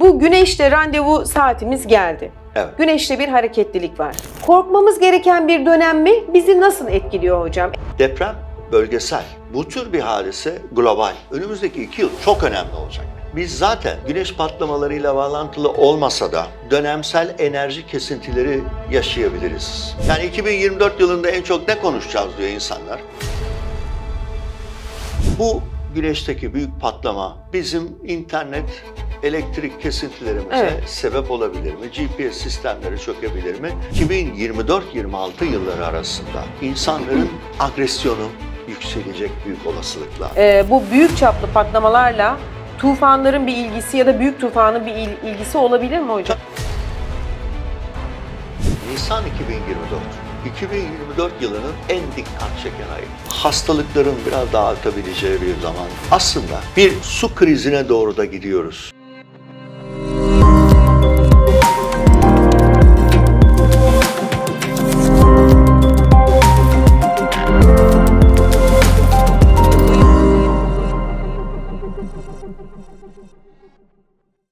Bu güneşle randevu saatimiz geldi. Evet. Güneşte bir hareketlilik var. Korkmamız gereken bir dönem mi? Bizi nasıl etkiliyor hocam? Deprem bölgesel. Bu tür bir hadise global. Önümüzdeki iki yıl çok önemli olacak. Biz zaten güneş patlamalarıyla bağlantılı olmasa da dönemsel enerji kesintileri yaşayabiliriz. Yani 2024 yılında en çok ne konuşacağız diyor insanlar. Bu güneşteki büyük patlama bizim internet elektrik kesintilerimize evet. sebep olabilir mi? GPS sistemleri çökebilir mi? 2024-26 yılları arasında insanların agresyonu yükselecek büyük olasılıkla. Ee, bu büyük çaplı patlamalarla tufanların bir ilgisi ya da büyük tufanın bir ilgisi olabilir mi hocam? Nisan 2024 2024 yılının en dikkat çeken ayı. Hastalıkların biraz daha artabileceği bir zaman. Aslında bir su krizine doğru da gidiyoruz.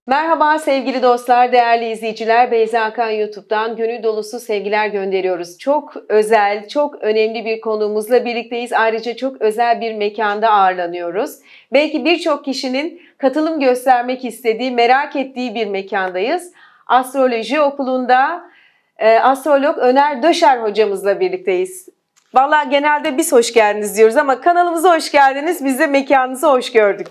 Merhaba sevgili dostlar, değerli izleyiciler. Beyza Akan YouTube'dan gönül dolusu sevgiler gönderiyoruz. Çok özel, çok önemli bir konuğumuzla birlikteyiz. Ayrıca çok özel bir mekanda ağırlanıyoruz. Belki birçok kişinin katılım göstermek istediği, merak ettiği bir mekandayız. Astroloji Okulu'nda e, astrolog Öner Döşer hocamızla birlikteyiz. Valla genelde biz hoş geldiniz diyoruz ama kanalımıza hoş geldiniz. Biz de mekanınızı hoş gördük.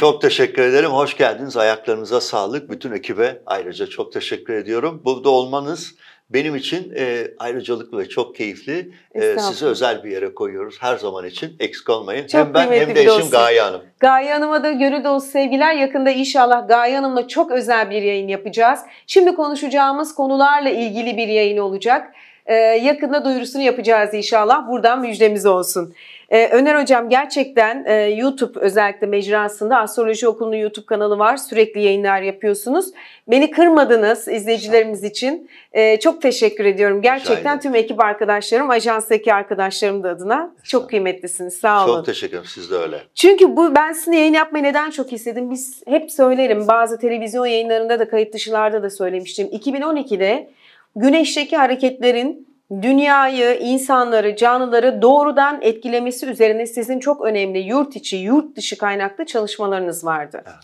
Çok teşekkür ederim. Hoş geldiniz. Ayaklarınıza sağlık. Bütün ekibe ayrıca çok teşekkür ediyorum. Burada olmanız benim için e, ayrıcalıklı ve çok keyifli. E, sizi özel bir yere koyuyoruz her zaman için. Eksik olmayın. Çok hem ben hem de eşim olsun. Gaye Hanım. Gaye Hanım'a da gönül dolusu sevgiler. Yakında inşallah Gaye Hanım'la çok özel bir yayın yapacağız. Şimdi konuşacağımız konularla ilgili bir yayın olacak. E, yakında duyurusunu yapacağız inşallah. Buradan müjdemiz olsun. Ee, Öner Hocam gerçekten e, YouTube özellikle mecrasında Astroloji Okulu'nun YouTube kanalı var. Sürekli yayınlar yapıyorsunuz. Beni kırmadınız izleyicilerimiz için. E, çok teşekkür ediyorum. Gerçekten tüm ekip arkadaşlarım, ajanstaki arkadaşlarım da adına çok kıymetlisiniz. Sağ olun. Çok teşekkür ederim. Siz de öyle. Çünkü bu ben sizinle yayın yapmayı neden çok istedim? Biz hep söylerim. Bazı televizyon yayınlarında da kayıt dışılarda da söylemiştim. 2012'de güneşteki hareketlerin dünyayı, insanları, canlıları doğrudan etkilemesi üzerine sizin çok önemli yurt içi, yurt dışı kaynaklı çalışmalarınız vardı. Evet.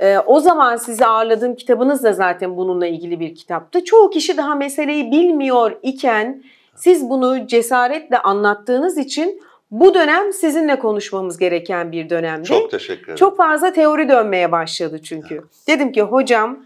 Ee, o zaman sizi ağırladığım kitabınız da zaten bununla ilgili bir kitaptı. Çoğu kişi daha meseleyi bilmiyor iken siz bunu cesaretle anlattığınız için bu dönem sizinle konuşmamız gereken bir dönemdi. Çok teşekkür ederim. Çok fazla teori dönmeye başladı çünkü. Evet. Dedim ki hocam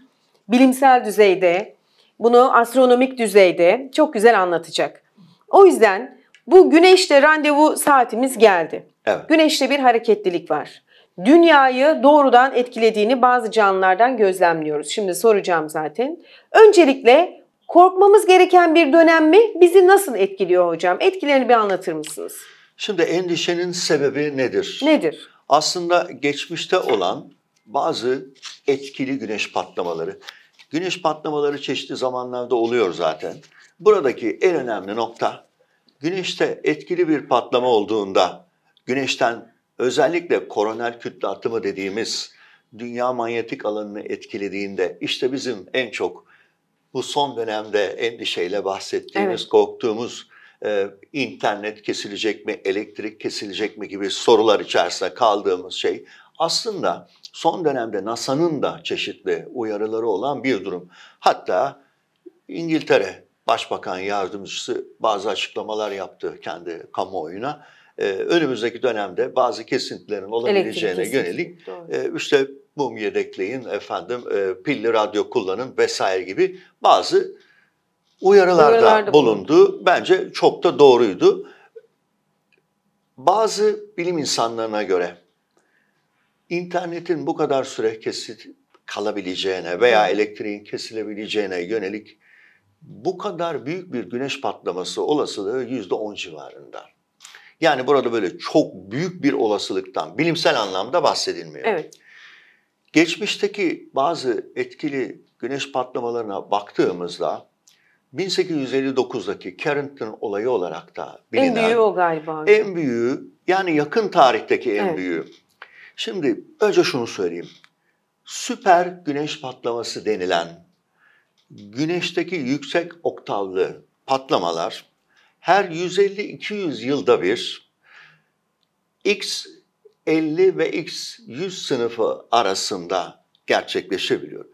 bilimsel düzeyde bunu astronomik düzeyde çok güzel anlatacak. O yüzden bu güneşle randevu saatimiz geldi. Evet. Güneşte bir hareketlilik var. Dünyayı doğrudan etkilediğini bazı canlılardan gözlemliyoruz. Şimdi soracağım zaten. Öncelikle korkmamız gereken bir dönem mi? Bizi nasıl etkiliyor hocam? Etkilerini bir anlatır mısınız? Şimdi endişenin sebebi nedir? Nedir? Aslında geçmişte olan bazı etkili güneş patlamaları. Güneş patlamaları çeşitli zamanlarda oluyor zaten. Buradaki en önemli nokta güneşte etkili bir patlama olduğunda güneşten özellikle koroner kütle atımı dediğimiz dünya manyetik alanını etkilediğinde işte bizim en çok bu son dönemde endişeyle bahsettiğimiz, evet. korktuğumuz e, internet kesilecek mi, elektrik kesilecek mi gibi sorular içerisinde kaldığımız şey aslında son dönemde NASA'nın da çeşitli uyarıları olan bir durum. Hatta İngiltere Başbakan Yardımcısı bazı açıklamalar yaptı kendi kamuoyuna. Ee, önümüzdeki dönemde bazı kesintilerin olabileceğine kesinti. yönelik e, işte mum yedekleyin, efendim e, pilli radyo kullanın vesaire gibi bazı uyarılarda, uyarılarda bulundu. bulundu. Bence çok da doğruydu. Bazı bilim insanlarına göre internetin bu kadar süre kesit kalabileceğine veya elektriğin kesilebileceğine yönelik bu kadar büyük bir güneş patlaması olasılığı yüzde on civarında. Yani burada böyle çok büyük bir olasılıktan bilimsel anlamda bahsedilmiyor. Evet. Geçmişteki bazı etkili güneş patlamalarına baktığımızda 1859'daki Carrington olayı olarak da bilinen... En büyüğü o galiba. En büyüğü yani yakın tarihteki en evet. büyüğü. Şimdi önce şunu söyleyeyim. Süper güneş patlaması denilen güneşteki yüksek oktavlı patlamalar her 150-200 yılda bir X 50 ve X 100 sınıfı arasında gerçekleşebiliyor.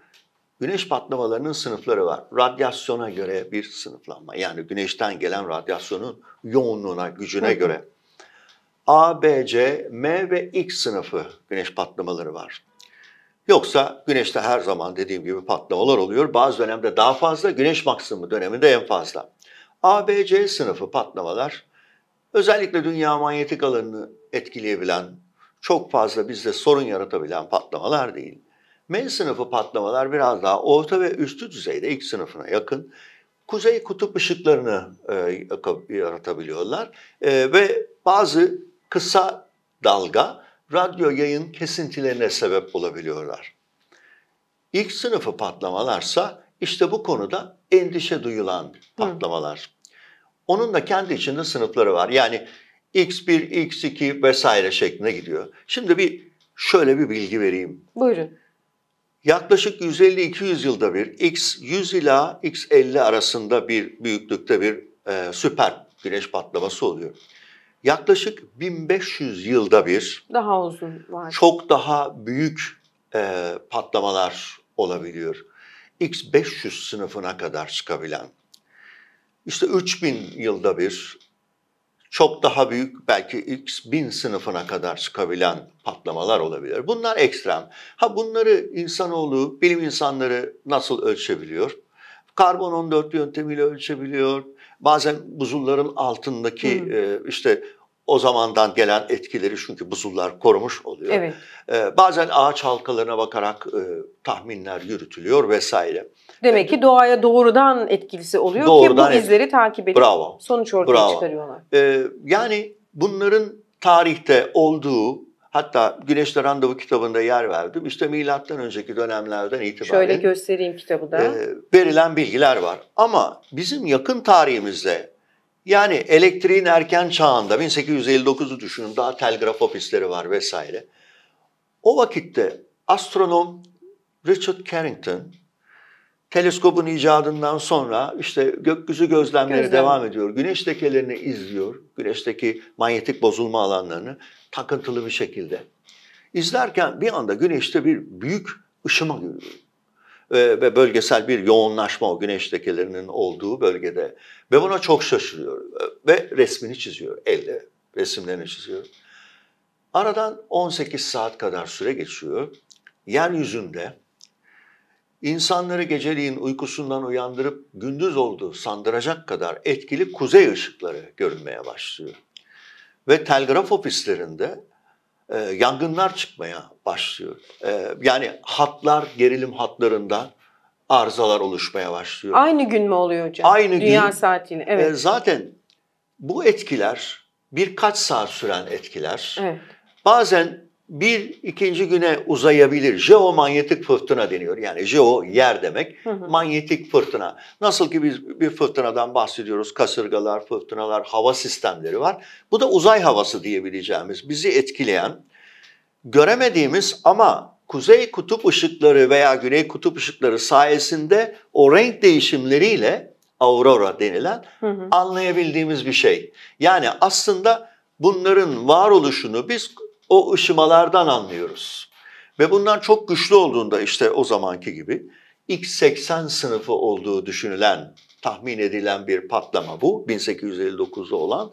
Güneş patlamalarının sınıfları var. Radyasyona göre bir sınıflanma. Yani güneşten gelen radyasyonun yoğunluğuna, gücüne göre A, B, C, M ve X sınıfı güneş patlamaları var. Yoksa güneşte her zaman dediğim gibi patlamalar oluyor. Bazı dönemde daha fazla, güneş maksimumu döneminde en fazla. A, B, C sınıfı patlamalar özellikle dünya manyetik alanını etkileyebilen, çok fazla bizde sorun yaratabilen patlamalar değil. M sınıfı patlamalar biraz daha orta ve üstü düzeyde ilk sınıfına yakın. Kuzey kutup ışıklarını e, yaratabiliyorlar e, ve bazı kısa dalga radyo yayın kesintilerine sebep olabiliyorlar. İlk sınıfı patlamalarsa işte bu konuda endişe duyulan patlamalar. Hı. Onun da kendi içinde sınıfları var. Yani X1, X2 vesaire şeklinde gidiyor. Şimdi bir şöyle bir bilgi vereyim. Buyurun. Yaklaşık 150-200 yılda bir X100 ila X50 arasında bir büyüklükte bir e, süper güneş patlaması oluyor yaklaşık 1500 yılda bir daha uzun var. Çok daha büyük e, patlamalar olabiliyor. X500 sınıfına kadar çıkabilen. İşte 3000 yılda bir çok daha büyük belki X1000 sınıfına kadar çıkabilen patlamalar olabilir. Bunlar ekstrem. Ha bunları insanoğlu, bilim insanları nasıl ölçebiliyor? Karbon 14 yöntemiyle ölçebiliyor. Bazen buzulların altındaki Hı. e, işte o zamandan gelen etkileri çünkü buzullar korumuş oluyor. Evet. Ee, bazen ağaç halkalarına bakarak e, tahminler yürütülüyor vesaire. Demek ki ee, doğaya doğrudan etkilisi oluyor doğrudan ki bu izleri takip edip Bravo. sonuç ortaya Bravo. çıkarıyorlar. Ee, yani bunların tarihte olduğu hatta Güneşle Randevu kitabında yer verdim. İşte milattan önceki dönemlerden itibaren Şöyle göstereyim kitabı da. E, verilen bilgiler var. Ama bizim yakın tarihimizde yani elektriğin erken çağında 1859'u düşünün daha telgraf ofisleri var vesaire. O vakitte astronom Richard Carrington teleskobun icadından sonra işte gökyüzü gözlemleri Gözlem. devam ediyor. Güneş lekelerini izliyor. Güneşteki manyetik bozulma alanlarını takıntılı bir şekilde. İzlerken bir anda güneşte bir büyük ışıma görüyor ve bölgesel bir yoğunlaşma o güneş lekelerinin olduğu bölgede. Ve buna çok şaşırıyor ve resmini çiziyor elle, resimlerini çiziyor. Aradan 18 saat kadar süre geçiyor. Yeryüzünde insanları geceliğin uykusundan uyandırıp gündüz olduğu sandıracak kadar etkili kuzey ışıkları görünmeye başlıyor. Ve telgraf ofislerinde e, yangınlar çıkmaya başlıyor. E, yani hatlar, gerilim hatlarında arızalar oluşmaya başlıyor. Aynı gün mü oluyor hocam? Aynı Dünya gün. Dünya saatiyle. Evet. E, zaten bu etkiler birkaç saat süren etkiler. Evet. Bazen bir ikinci güne uzayabilir. Jeomanyetik fırtına deniyor. Yani jeo yer demek. Hı hı. Manyetik fırtına. Nasıl ki biz bir fırtınadan bahsediyoruz. Kasırgalar, fırtınalar, hava sistemleri var. Bu da uzay havası diyebileceğimiz bizi etkileyen, göremediğimiz ama kuzey kutup ışıkları veya güney kutup ışıkları sayesinde o renk değişimleriyle aurora denilen hı hı. anlayabildiğimiz bir şey. Yani aslında bunların varoluşunu biz o ışımalardan anlıyoruz. Ve bunlar çok güçlü olduğunda işte o zamanki gibi X80 sınıfı olduğu düşünülen, tahmin edilen bir patlama bu. 1859'da olan.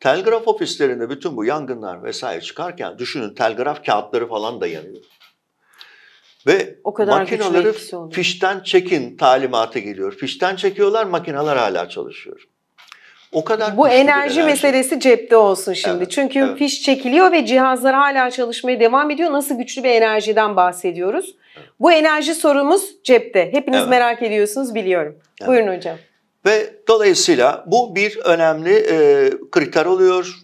Telgraf ofislerinde bütün bu yangınlar vesaire çıkarken düşünün telgraf kağıtları falan da yanıyor. Ve o kadar makineleri fişten çekin talimatı geliyor. Fişten çekiyorlar, makineler hala çalışıyor. O kadar Bu enerji, enerji meselesi cepte olsun şimdi. Evet, Çünkü evet. fiş çekiliyor ve cihazlar hala çalışmaya devam ediyor. Nasıl güçlü bir enerjiden bahsediyoruz? Evet. Bu enerji sorumuz cepte. Hepiniz evet. merak ediyorsunuz biliyorum. Evet. Buyurun hocam. Ve dolayısıyla bu bir önemli e, kriter oluyor.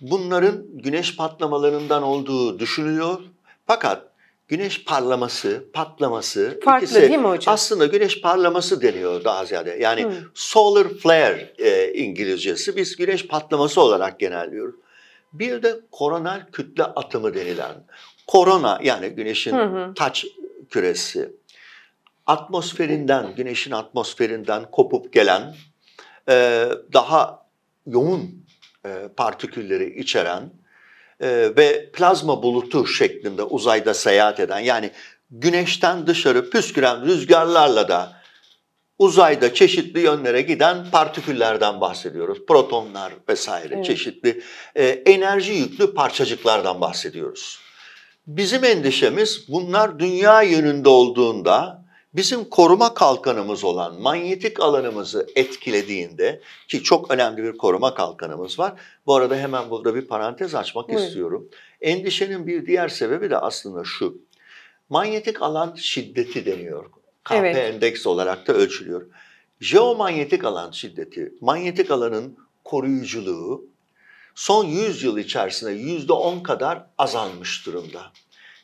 Bunların güneş patlamalarından olduğu düşünülüyor. Fakat güneş parlaması, patlaması Farklı ikisi değil mi hocam? aslında güneş parlaması deniyor daha ziyade. Yani Hı. Hmm. solar flare e, İngilizcesi biz güneş patlaması olarak genelliyoruz. Bir de koronal kütle atımı denilen korona yani güneşin hı hı. taç küresi atmosferinden güneşin atmosferinden kopup gelen e, daha yoğun e, partikülleri içeren e, ve plazma bulutu şeklinde uzayda seyahat eden yani güneşten dışarı püsküren rüzgarlarla da uzayda çeşitli yönlere giden partiküllerden bahsediyoruz. Protonlar vesaire evet. çeşitli e, enerji yüklü parçacıklardan bahsediyoruz. Bizim endişemiz bunlar dünya yönünde olduğunda bizim koruma kalkanımız olan manyetik alanımızı etkilediğinde ki çok önemli bir koruma kalkanımız var. Bu arada hemen burada bir parantez açmak Buyurun. istiyorum. Endişenin bir diğer sebebi de aslında şu. Manyetik alan şiddeti deniyor. KP evet. endeks olarak da ölçülüyor. Jeomanyetik alan şiddeti, manyetik alanın koruyuculuğu son 100 yıl içerisinde %10 kadar azalmış durumda.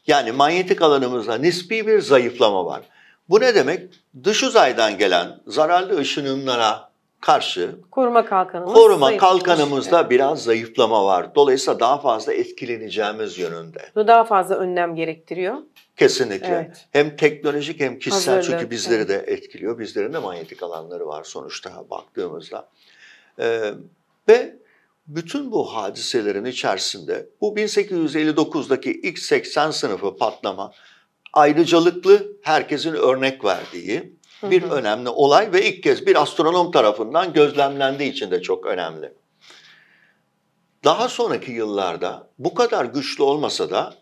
Yani manyetik alanımızda nispi bir zayıflama var. Bu ne demek? Dış uzaydan gelen zararlı ışınımlara karşı koruma kalkanımız koruma kalkanımızda biraz zayıflama var. Dolayısıyla daha fazla etkileneceğimiz yönünde. Bu daha fazla önlem gerektiriyor. Kesinlikle. Evet. Hem teknolojik hem kişisel Hazırlık. çünkü bizleri evet. de etkiliyor. Bizlerin de manyetik alanları var sonuçta baktığımızda. Ee, ve bütün bu hadiselerin içerisinde bu 1859'daki X80 sınıfı patlama ayrıcalıklı herkesin örnek verdiği bir hı hı. önemli olay ve ilk kez bir astronom tarafından gözlemlendiği için de çok önemli. Daha sonraki yıllarda bu kadar güçlü olmasa da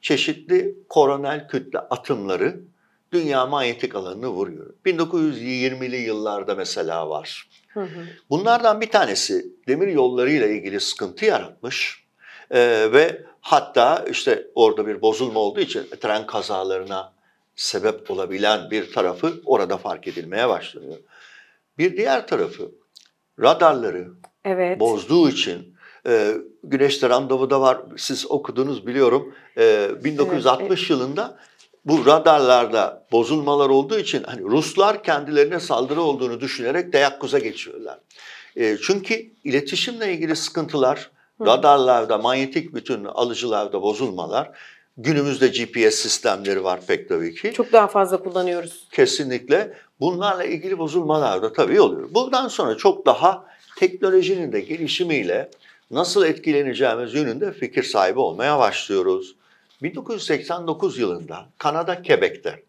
çeşitli koronel kütle atımları dünya manyetik alanını vuruyor. 1920'li yıllarda mesela var. Hı hı. Bunlardan bir tanesi demir yollarıyla ilgili sıkıntı yaratmış ee, ve Hatta işte orada bir bozulma olduğu için tren kazalarına sebep olabilen bir tarafı orada fark edilmeye başlanıyor. Bir diğer tarafı radarları evet. bozduğu için e, Güneş'te randevu da var. Siz okudunuz biliyorum. E, 1960 evet, e, yılında bu radarlarda bozulmalar olduğu için hani Ruslar kendilerine saldırı olduğunu düşünerek dayakkuza geçiyorlar. E, çünkü iletişimle ilgili sıkıntılar Radarlarda, manyetik bütün alıcılarda bozulmalar. Günümüzde GPS sistemleri var pek tabii ki. Çok daha fazla kullanıyoruz. Kesinlikle. Bunlarla ilgili bozulmalar da tabii oluyor. Buradan sonra çok daha teknolojinin de gelişimiyle nasıl etkileneceğimiz yönünde fikir sahibi olmaya başlıyoruz. 1989 yılında Kanada Quebec'te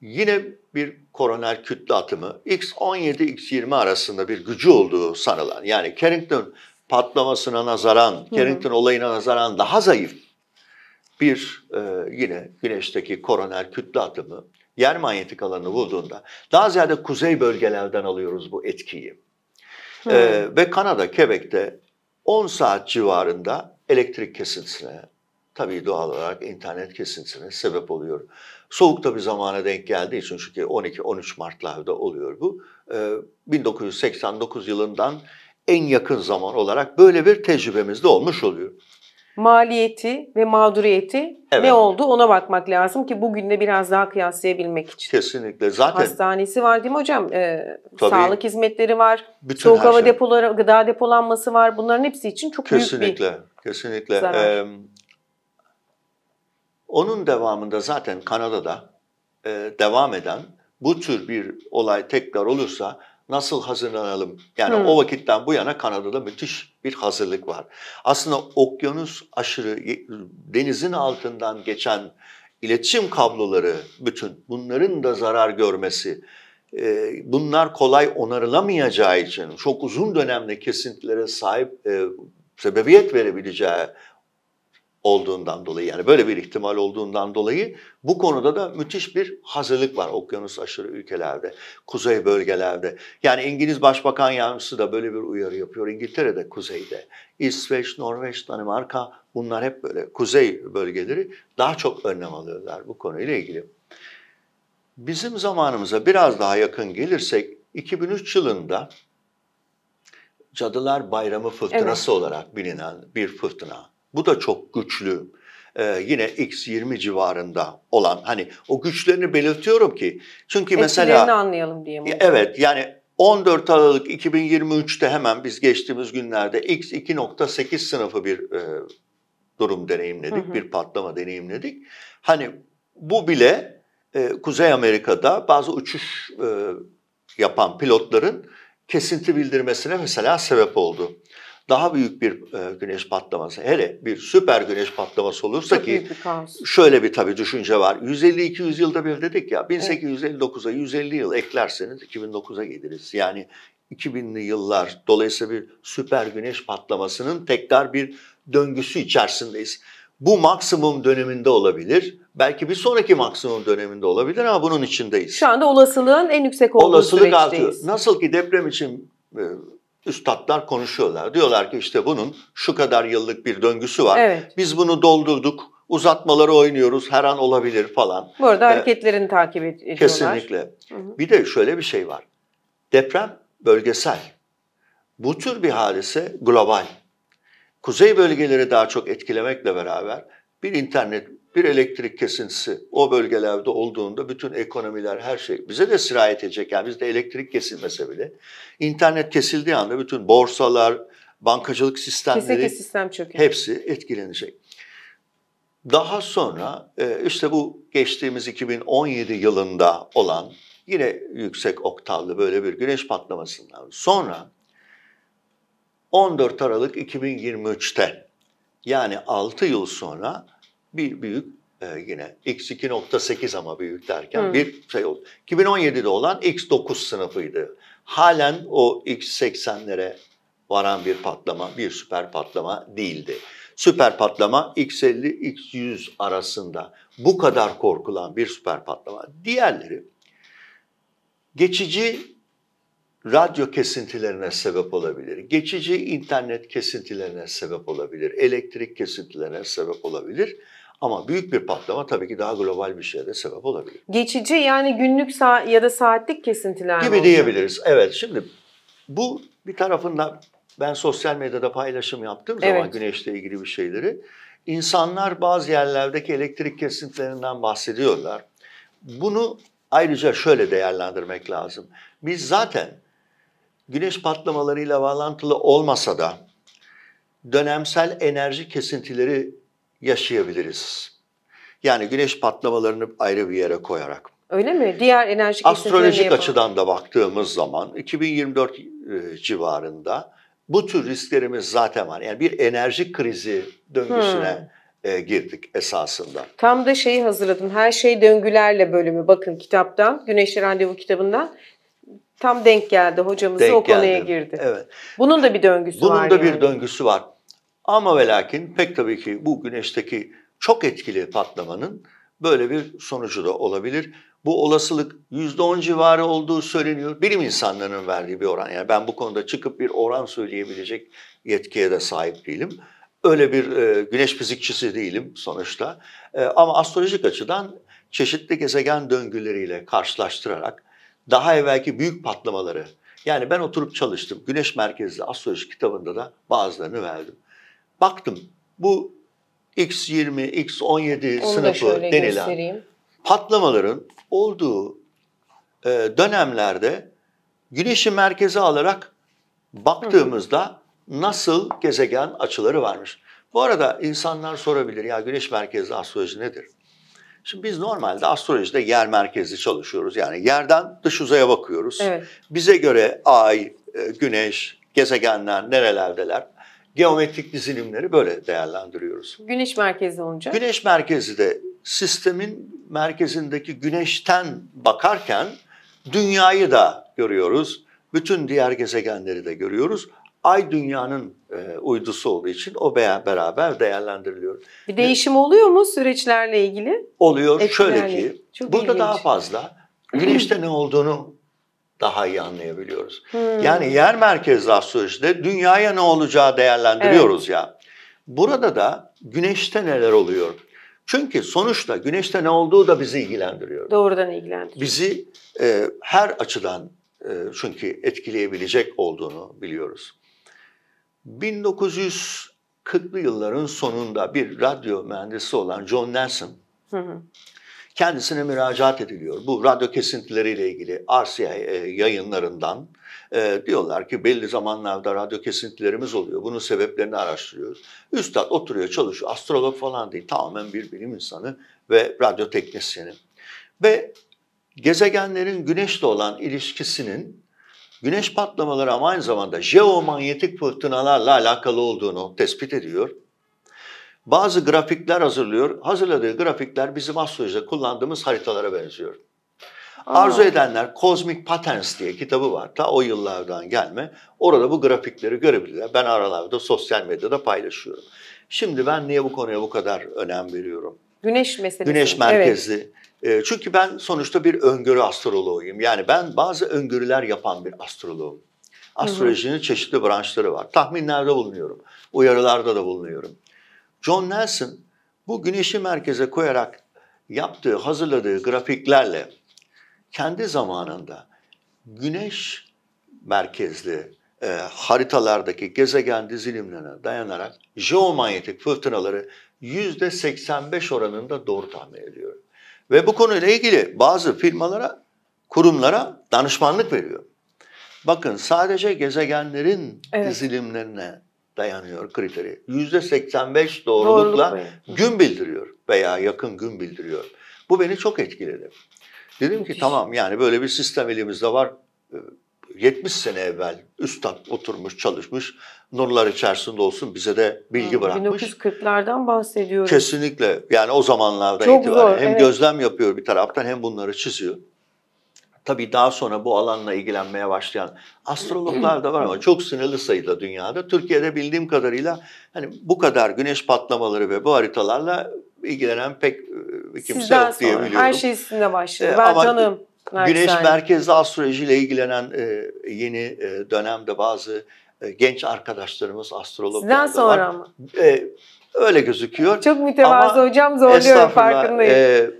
yine bir koroner kütle atımı X17-X20 arasında bir gücü olduğu sanılan yani Carrington patlamasına nazaran, Hı Carrington olayına nazaran daha zayıf bir e, yine güneşteki koronel kütle atımı yer manyetik alanını vurduğunda. daha ziyade kuzey bölgelerden alıyoruz bu etkiyi. e, ve Kanada, Quebec'te 10 saat civarında elektrik kesintisine, tabii doğal olarak internet kesintisine sebep oluyor. Soğuk da bir zamana denk geldiği için çünkü 12-13 Mart'larda oluyor bu. E, 1989 yılından en yakın zaman olarak böyle bir tecrübemiz de olmuş oluyor. Maliyeti ve mağduriyeti evet. ne oldu ona bakmak lazım ki bugün de biraz daha kıyaslayabilmek için. Kesinlikle zaten. Hastanesi var değil mi hocam? Ee, tabii, sağlık hizmetleri var, bütün soğuk hava şey. depoları, gıda depolanması var. Bunların hepsi için çok kesinlikle, büyük bir Kesinlikle, kesinlikle. Ee, onun devamında zaten Kanada'da e, devam eden bu tür bir olay tekrar olursa nasıl hazırlanalım? Yani hmm. o vakitten bu yana Kanada'da müthiş bir hazırlık var. Aslında okyanus aşırı denizin altından geçen iletişim kabloları bütün bunların da zarar görmesi e, bunlar kolay onarılamayacağı için çok uzun dönemde kesintilere sahip e, sebebiyet verebileceği olduğundan dolayı yani böyle bir ihtimal olduğundan dolayı bu konuda da müthiş bir hazırlık var okyanus aşırı ülkelerde, kuzey bölgelerde. Yani İngiliz Başbakan Yardımcısı da böyle bir uyarı yapıyor. İngiltere'de kuzeyde, İsveç, Norveç, Danimarka bunlar hep böyle kuzey bölgeleri daha çok önlem alıyorlar bu konuyla ilgili. Bizim zamanımıza biraz daha yakın gelirsek 2003 yılında Cadılar Bayramı fırtınası evet. olarak bilinen bir fırtına bu da çok güçlü. Ee, yine X20 civarında olan hani o güçlerini belirtiyorum ki çünkü Etkilerini mesela anlayalım diye. Mi? Evet yani 14 Aralık 2023'te hemen biz geçtiğimiz günlerde X2.8 sınıfı bir e, durum deneyimledik, hı hı. bir patlama deneyimledik. Hani bu bile e, Kuzey Amerika'da bazı uçuş e, yapan pilotların kesinti bildirmesine mesela sebep oldu daha büyük bir e, güneş patlaması hele bir süper güneş patlaması olursa Çok ki bir şöyle bir tabii düşünce var. 150-200 yılda bir dedik ya 1859'a 150 yıl eklerseniz 2009'a geliriz. Yani 2000'li yıllar dolayısıyla bir süper güneş patlamasının tekrar bir döngüsü içerisindeyiz. Bu maksimum döneminde olabilir. Belki bir sonraki maksimum döneminde olabilir ama bunun içindeyiz. Şu anda olasılığın en yüksek olduğu Olasılık süreçteyiz. artıyor. Nasıl ki deprem için e, üstadlar konuşuyorlar. Diyorlar ki işte bunun şu kadar yıllık bir döngüsü var. Evet. Biz bunu doldurduk uzatmaları oynuyoruz her an olabilir falan. Bu arada ee, hareketlerini takip ediyorlar. Kesinlikle. Hı hı. Bir de şöyle bir şey var. Deprem bölgesel. Bu tür bir hadise global. Kuzey bölgeleri daha çok etkilemekle beraber bir internet bir elektrik kesintisi o bölgelerde olduğunda bütün ekonomiler her şey bize de sirayet edecek. Yani bizde elektrik kesilmese bile internet kesildiği anda bütün borsalar, bankacılık sistemleri sistem hepsi etkilenecek. Daha sonra e, işte bu geçtiğimiz 2017 yılında olan yine yüksek oktavlı böyle bir güneş patlamasından sonra 14 Aralık 2023'te yani 6 yıl sonra bir büyük e, yine x2.8 ama büyük derken hmm. bir şey oldu. 2017'de olan x9 sınıfıydı. Halen o x80'lere varan bir patlama, bir süper patlama değildi. Süper patlama x50, x100 arasında bu kadar korkulan bir süper patlama. Diğerleri geçici radyo kesintilerine sebep olabilir. Geçici internet kesintilerine sebep olabilir. Elektrik kesintilerine sebep olabilir. Ama büyük bir patlama tabii ki daha global bir şeye de sebep olabilir. Geçici yani günlük ya da saatlik kesintiler gibi mi diyebiliriz. Evet şimdi bu bir tarafında ben sosyal medyada paylaşım yaptığım evet. zaman güneşle ilgili bir şeyleri insanlar bazı yerlerdeki elektrik kesintilerinden bahsediyorlar. Bunu ayrıca şöyle değerlendirmek lazım. Biz zaten güneş patlamalarıyla bağlantılı olmasa da dönemsel enerji kesintileri yaşayabiliriz. Yani güneş patlamalarını ayrı bir yere koyarak. Öyle mi? Diğer enerji Astrolojik açıdan da baktığımız zaman 2024 e, civarında bu tür risklerimiz zaten var. Yani bir enerji krizi döngüsüne hmm e, girdik esasında. Tam da şeyi hazırladım. Her şey döngülerle bölümü bakın kitaptan, Güneşli Randevu kitabından tam denk geldi hocamız denk o konuya geldim. girdi. Evet. Bunun da bir döngüsü Bunun var. Bunun da yani. bir döngüsü var. Ama ve lakin pek tabii ki bu güneşteki çok etkili patlamanın böyle bir sonucu da olabilir. Bu olasılık %10 civarı olduğu söyleniyor. Bilim insanlarının verdiği bir oran. Yani ben bu konuda çıkıp bir oran söyleyebilecek yetkiye de sahip değilim. Öyle bir e, güneş fizikçisi değilim sonuçta. E, ama astrolojik açıdan çeşitli gezegen döngüleriyle karşılaştırarak daha evvelki büyük patlamaları yani ben oturup çalıştım. Güneş merkezli astroloji kitabında da bazılarını verdim. Baktım bu X20, X17 Onu sınıfı denilen patlamaların olduğu e, dönemlerde güneşi merkeze alarak baktığımızda nasıl gezegen açıları varmış. Bu arada insanlar sorabilir ya güneş merkezli astroloji nedir? Şimdi biz normalde astrolojide yer merkezli çalışıyoruz. Yani yerden dış uzaya bakıyoruz. Evet. Bize göre ay, e, güneş, gezegenler nerelerdeler geometrik dizilimleri böyle değerlendiriyoruz. Güneş merkezi olunca? Güneş merkezi de sistemin merkezindeki güneşten bakarken dünyayı da görüyoruz. Bütün diğer gezegenleri de görüyoruz. Ay dünyanın e, uydusu olduğu için o beraber değerlendiriliyor. Bir değişim ne? oluyor mu süreçlerle ilgili? Oluyor. Etkilerle. Şöyle ki Çok burada ilginç. daha fazla güneşte ne olduğunu daha iyi anlayabiliyoruz. Hmm. Yani yer merkezli astrolojide dünyaya ne olacağı değerlendiriyoruz evet. ya. Burada da güneşte neler oluyor? Çünkü sonuçta güneşte ne olduğu da bizi ilgilendiriyor. Doğrudan ilgilendiriyor. Bizi e, her açıdan e, çünkü etkileyebilecek olduğunu biliyoruz. 1940'lı yılların sonunda bir radyo mühendisi olan John Nelson hı hı kendisine müracaat ediliyor. Bu radyo kesintileriyle ilgili Arsiya e, yayınlarından e, diyorlar ki belli zamanlarda radyo kesintilerimiz oluyor. Bunun sebeplerini araştırıyoruz. Üstad oturuyor çalışıyor. Astrolog falan değil. Tamamen bir bilim insanı ve radyo teknisyeni. Ve gezegenlerin güneşle olan ilişkisinin güneş patlamaları ama aynı zamanda jeomanyetik fırtınalarla alakalı olduğunu tespit ediyor bazı grafikler hazırlıyor. Hazırladığı grafikler bizim astrolojide kullandığımız haritalara benziyor. Arzu edenler Cosmic Patterns diye kitabı var. Ta o yıllardan gelme. Orada bu grafikleri görebilirler. Ben aralarda sosyal medyada paylaşıyorum. Şimdi ben niye bu konuya bu kadar önem veriyorum? Güneş meselesi. Güneş merkezi. Evet. Çünkü ben sonuçta bir öngörü astroloğuyum. Yani ben bazı öngörüler yapan bir astroloğum. Astrolojinin çeşitli branşları var. Tahminlerde bulunuyorum. Uyarılarda da bulunuyorum. John Nelson bu güneşi merkeze koyarak yaptığı, hazırladığı grafiklerle kendi zamanında güneş merkezli e, haritalardaki gezegen dizilimlerine dayanarak jeomanyetik fırtınaları yüzde %85 oranında doğru tahmin ediyor. Ve bu konuyla ilgili bazı firmalara, kurumlara danışmanlık veriyor. Bakın sadece gezegenlerin evet. dizilimlerine dayanıyor kriteri. Yüzde 85 doğrulukla gün bildiriyor veya yakın gün bildiriyor. Bu beni çok etkiledi. Dedim ki tamam yani böyle bir sistem elimizde var. 70 ee, sene evvel üstad oturmuş çalışmış nurlar içerisinde olsun bize de bilgi bırakmış. 1940'lardan bahsediyoruz. Kesinlikle yani o zamanlarda Çok itibaren hem evet. gözlem yapıyor bir taraftan hem bunları çiziyor tabii daha sonra bu alanla ilgilenmeye başlayan astrologlar da var ama çok sınırlı sayıda dünyada. Türkiye'de bildiğim kadarıyla hani bu kadar güneş patlamaları ve bu haritalarla ilgilenen pek e, kimse Sizden yok diye biliyorum. Her şey sizinle başladı. E, ben ama canım. Güneş yani. merkezli astrolojiyle ilgilenen e, yeni dönemde bazı genç arkadaşlarımız astrologlar Sizden sonra var. mı? öyle gözüküyor. Çok mütevazı Ama hocam zorluyor farkındayım. E,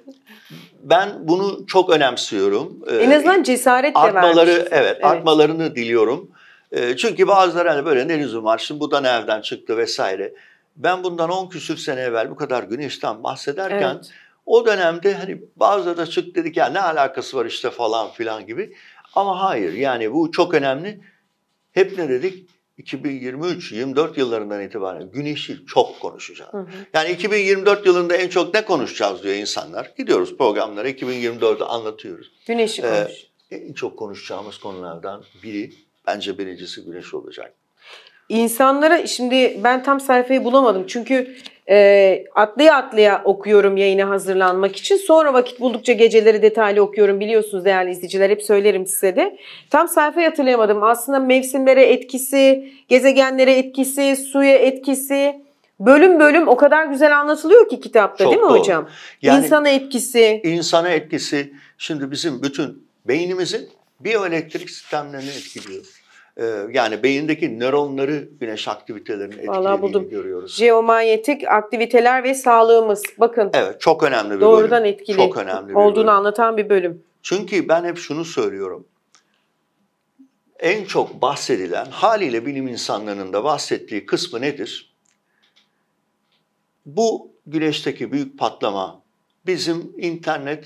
ben bunu çok önemsiyorum. Ee, en azından cesaret artmaları, evet, evet, artmalarını diliyorum. Ee, çünkü bazıları hani böyle ne lüzum var şimdi bu da nereden çıktı vesaire. Ben bundan 10 küsür sene evvel bu kadar güneşten bahsederken evet. o dönemde hani bazıları da çık dedik ya ne alakası var işte falan filan gibi. Ama hayır yani bu çok önemli. Hep ne dedik? 2023-24 yıllarından itibaren güneşi çok konuşacağız. Hı hı. Yani 2024 yılında en çok ne konuşacağız diyor insanlar. Gidiyoruz programlara 2024'ü anlatıyoruz. Güneşi ee, konuş. Ee, en çok konuşacağımız konulardan biri bence birincisi güneş olacak. İnsanlara şimdi ben tam sayfayı bulamadım çünkü e, atlaya atlaya okuyorum yayına hazırlanmak için. Sonra vakit buldukça geceleri detaylı okuyorum biliyorsunuz değerli izleyiciler hep söylerim size de. Tam sayfa hatırlayamadım. Aslında mevsimlere etkisi, gezegenlere etkisi, suya etkisi bölüm bölüm o kadar güzel anlatılıyor ki kitapta Çok değil mi doğru. hocam? Yani, insana etkisi. İnsana etkisi şimdi bizim bütün beynimizin biyoelektrik sistemlerini etkiliyor. Ee, yani beyindeki nöronları güneş aktivitelerinin etkilediğini görüyoruz. Jeomanyetik aktiviteler ve sağlığımız. Bakın. Evet çok önemli bir doğrudan bölüm. Doğrudan etkili çok önemli olduğunu bölüm. anlatan bir bölüm. Çünkü ben hep şunu söylüyorum. En çok bahsedilen haliyle bilim insanlarının da bahsettiği kısmı nedir? Bu güneşteki büyük patlama bizim internet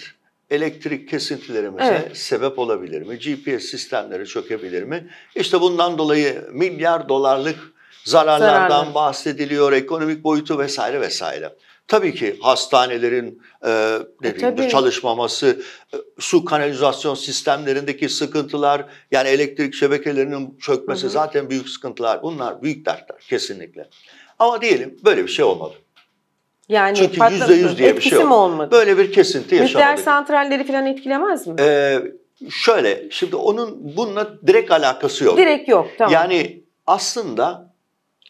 elektrik kesintilerimize evet. sebep olabilir mi? GPS sistemleri çökebilir mi? İşte bundan dolayı milyar dolarlık zararlardan Zararlı. bahsediliyor, ekonomik boyutu vesaire vesaire. Tabii ki hastanelerin e, ne e, çalışmaması, e, su kanalizasyon sistemlerindeki sıkıntılar, yani elektrik şebekelerinin çökmesi hı hı. zaten büyük sıkıntılar. Bunlar büyük dertler kesinlikle. Ama diyelim böyle bir şey olmadı. Yani Çünkü yüzde yüz diye bir şey yok. olmadı? Böyle bir kesinti yaşamadı. Nükleer santralleri falan etkilemez mi? Ee, şöyle, şimdi onun bununla direkt alakası yok. Direkt yok, tamam. Yani aslında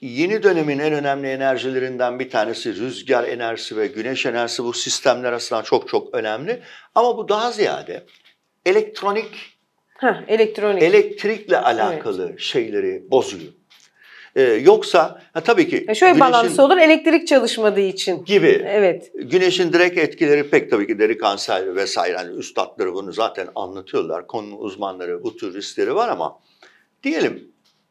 yeni dönemin en önemli enerjilerinden bir tanesi rüzgar enerjisi ve güneş enerjisi. Bu sistemler aslında çok çok önemli. Ama bu daha ziyade elektronik Heh, elektronik. Elektrikle alakalı evet. şeyleri bozuyor. Ee, yoksa ha, tabii ki... E şöyle güneşin, balansı olur elektrik çalışmadığı için. Gibi. Evet. Güneşin direkt etkileri pek tabii ki deri kanseri vesaire. Yani üstadları bunu zaten anlatıyorlar. Konu uzmanları bu tür riskleri var ama diyelim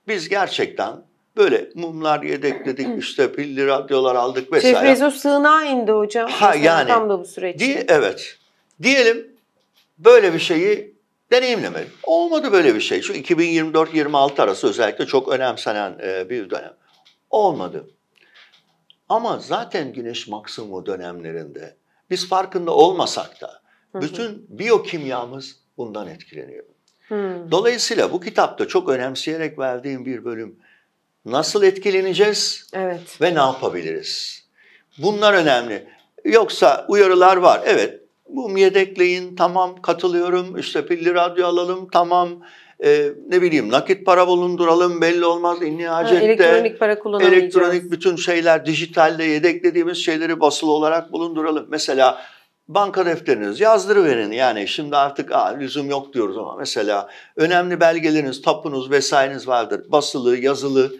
biz gerçekten böyle mumlar yedekledik işte pilli radyolar aldık vesaire. Jeff şey, Bezos sığınağa indi hocam. Ha, yani, tam da bu süreç. Diye, evet. Diyelim böyle bir şeyi Deneyimlemeli. Olmadı böyle bir şey. Şu 2024-26 arası özellikle çok önemsenen e, bir dönem. Olmadı. Ama zaten güneş maksimum dönemlerinde biz farkında olmasak da bütün biyokimyamız bundan etkileniyor. Dolayısıyla bu kitapta çok önemseyerek verdiğim bir bölüm nasıl etkileneceğiz evet. ve ne yapabiliriz? Bunlar önemli. Yoksa uyarılar var. Evet bu yedekleyin tamam katılıyorum işte pilli radyo alalım tamam e, ne bileyim nakit para bulunduralım belli olmaz inni hacette. Elektronik para kullanamayacağız. Elektronik bütün şeyler dijitalde yedeklediğimiz şeyleri basılı olarak bulunduralım. Mesela banka defteriniz yazdırıverin. Yani şimdi artık aa, lüzum yok diyoruz ama mesela önemli belgeleriniz, tapunuz vesaireniz vardır. Basılı, yazılı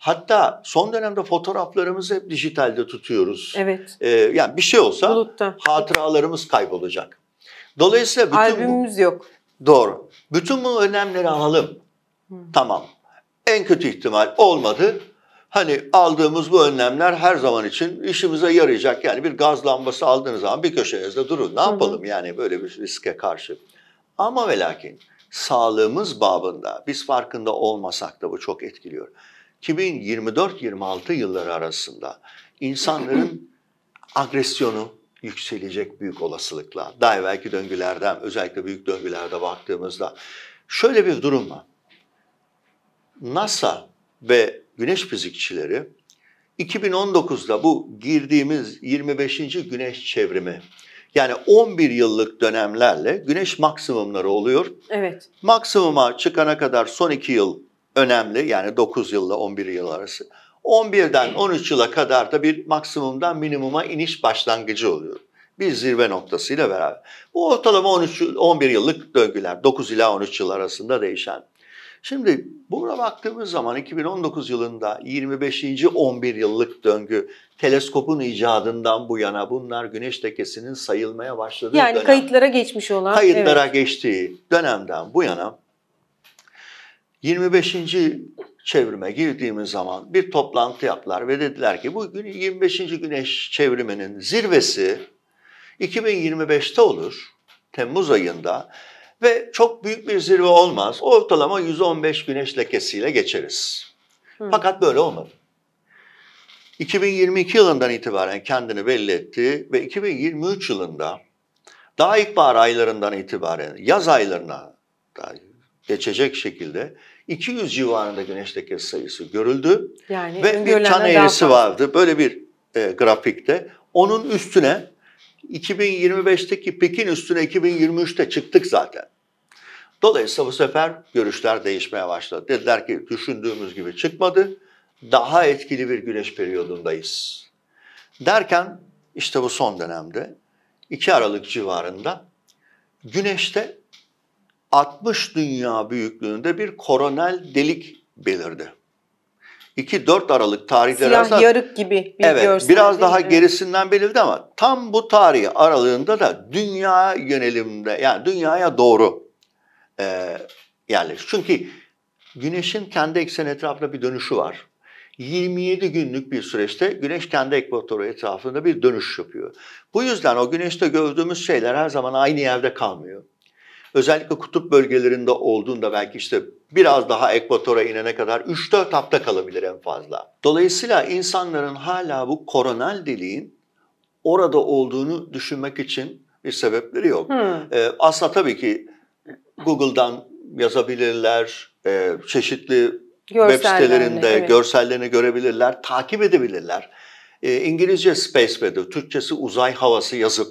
Hatta son dönemde fotoğraflarımızı hep dijitalde tutuyoruz. Evet. Ee, yani bir şey olsa Bulutta. hatıralarımız kaybolacak. Dolayısıyla bütün albümümüz bu... yok. Doğru. Bütün bu önlemleri alalım. Hı. Tamam. En kötü ihtimal olmadı. Hani aldığımız bu önlemler her zaman için işimize yarayacak. Yani bir gaz lambası aldığınız zaman bir köşenizde durun. Ne yapalım Hı. yani böyle bir riske karşı. Ama velakin sağlığımız babında biz farkında olmasak da bu çok etkiliyor. 2024-26 yılları arasında insanların agresyonu yükselecek büyük olasılıkla. Daha belki döngülerden, özellikle büyük döngülerde baktığımızda şöyle bir durum var. NASA ve güneş fizikçileri 2019'da bu girdiğimiz 25. güneş çevrimi yani 11 yıllık dönemlerle güneş maksimumları oluyor. Evet. Maksimuma çıkana kadar son 2 yıl önemli yani 9 yılla 11 yıl arası. 11'den 13 yıla kadar da bir maksimumdan minimuma iniş başlangıcı oluyor. Bir zirve noktasıyla beraber. Bu ortalama 13, 11 yıllık döngüler 9 ila 13 yıl arasında değişen. Şimdi buna baktığımız zaman 2019 yılında 25. 11 yıllık döngü teleskopun icadından bu yana bunlar güneş tekesinin sayılmaya başladığı Yani dönem, kayıtlara geçmiş olan. Kayıtlara evet. geçtiği dönemden bu yana 25. çevrime girdiğimiz zaman bir toplantı yaptılar ve dediler ki bugün 25. güneş çevriminin zirvesi 2025'te olur. Temmuz ayında ve çok büyük bir zirve olmaz. Ortalama 115 güneş lekesiyle geçeriz. Hı. Fakat böyle olmadı. 2022 yılından itibaren kendini belli etti ve 2023 yılında daha ilkbahar aylarından itibaren yaz aylarına geçecek şekilde 200 civarında güneş lekesi sayısı görüldü. Yani ve bir çan eğrisi vardı. Böyle bir e, grafikte. Onun üstüne 2025'teki pikin üstüne 2023'te çıktık zaten. Dolayısıyla bu sefer görüşler değişmeye başladı. Dediler ki düşündüğümüz gibi çıkmadı. Daha etkili bir güneş periyodundayız. Derken işte bu son dönemde 2 Aralık civarında güneşte 60 dünya büyüklüğünde bir koronel delik belirdi. 2-4 Aralık tarihleri Siyah arasında, yarık gibi bir evet, görsel. Biraz daha mi? gerisinden belirdi ama tam bu tarihi aralığında da dünya yönelimde yani dünyaya doğru e, yerleşti. Çünkü güneşin kendi ekseni etrafında bir dönüşü var. 27 günlük bir süreçte güneş kendi ekvatoru etrafında bir dönüş yapıyor. Bu yüzden o güneşte gördüğümüz şeyler her zaman aynı yerde kalmıyor özellikle kutup bölgelerinde olduğunda belki işte biraz daha ekvatora inene kadar 3-4 hafta kalabilir en fazla. Dolayısıyla insanların hala bu koronal deliğin orada olduğunu düşünmek için bir sebepleri yok. Hmm. Ee, aslında tabii ki Google'dan yazabilirler, e, çeşitli web sitelerinde evet. görsellerini görebilirler, takip edebilirler. E, İngilizce Space Weather, Türkçesi uzay havası yazıp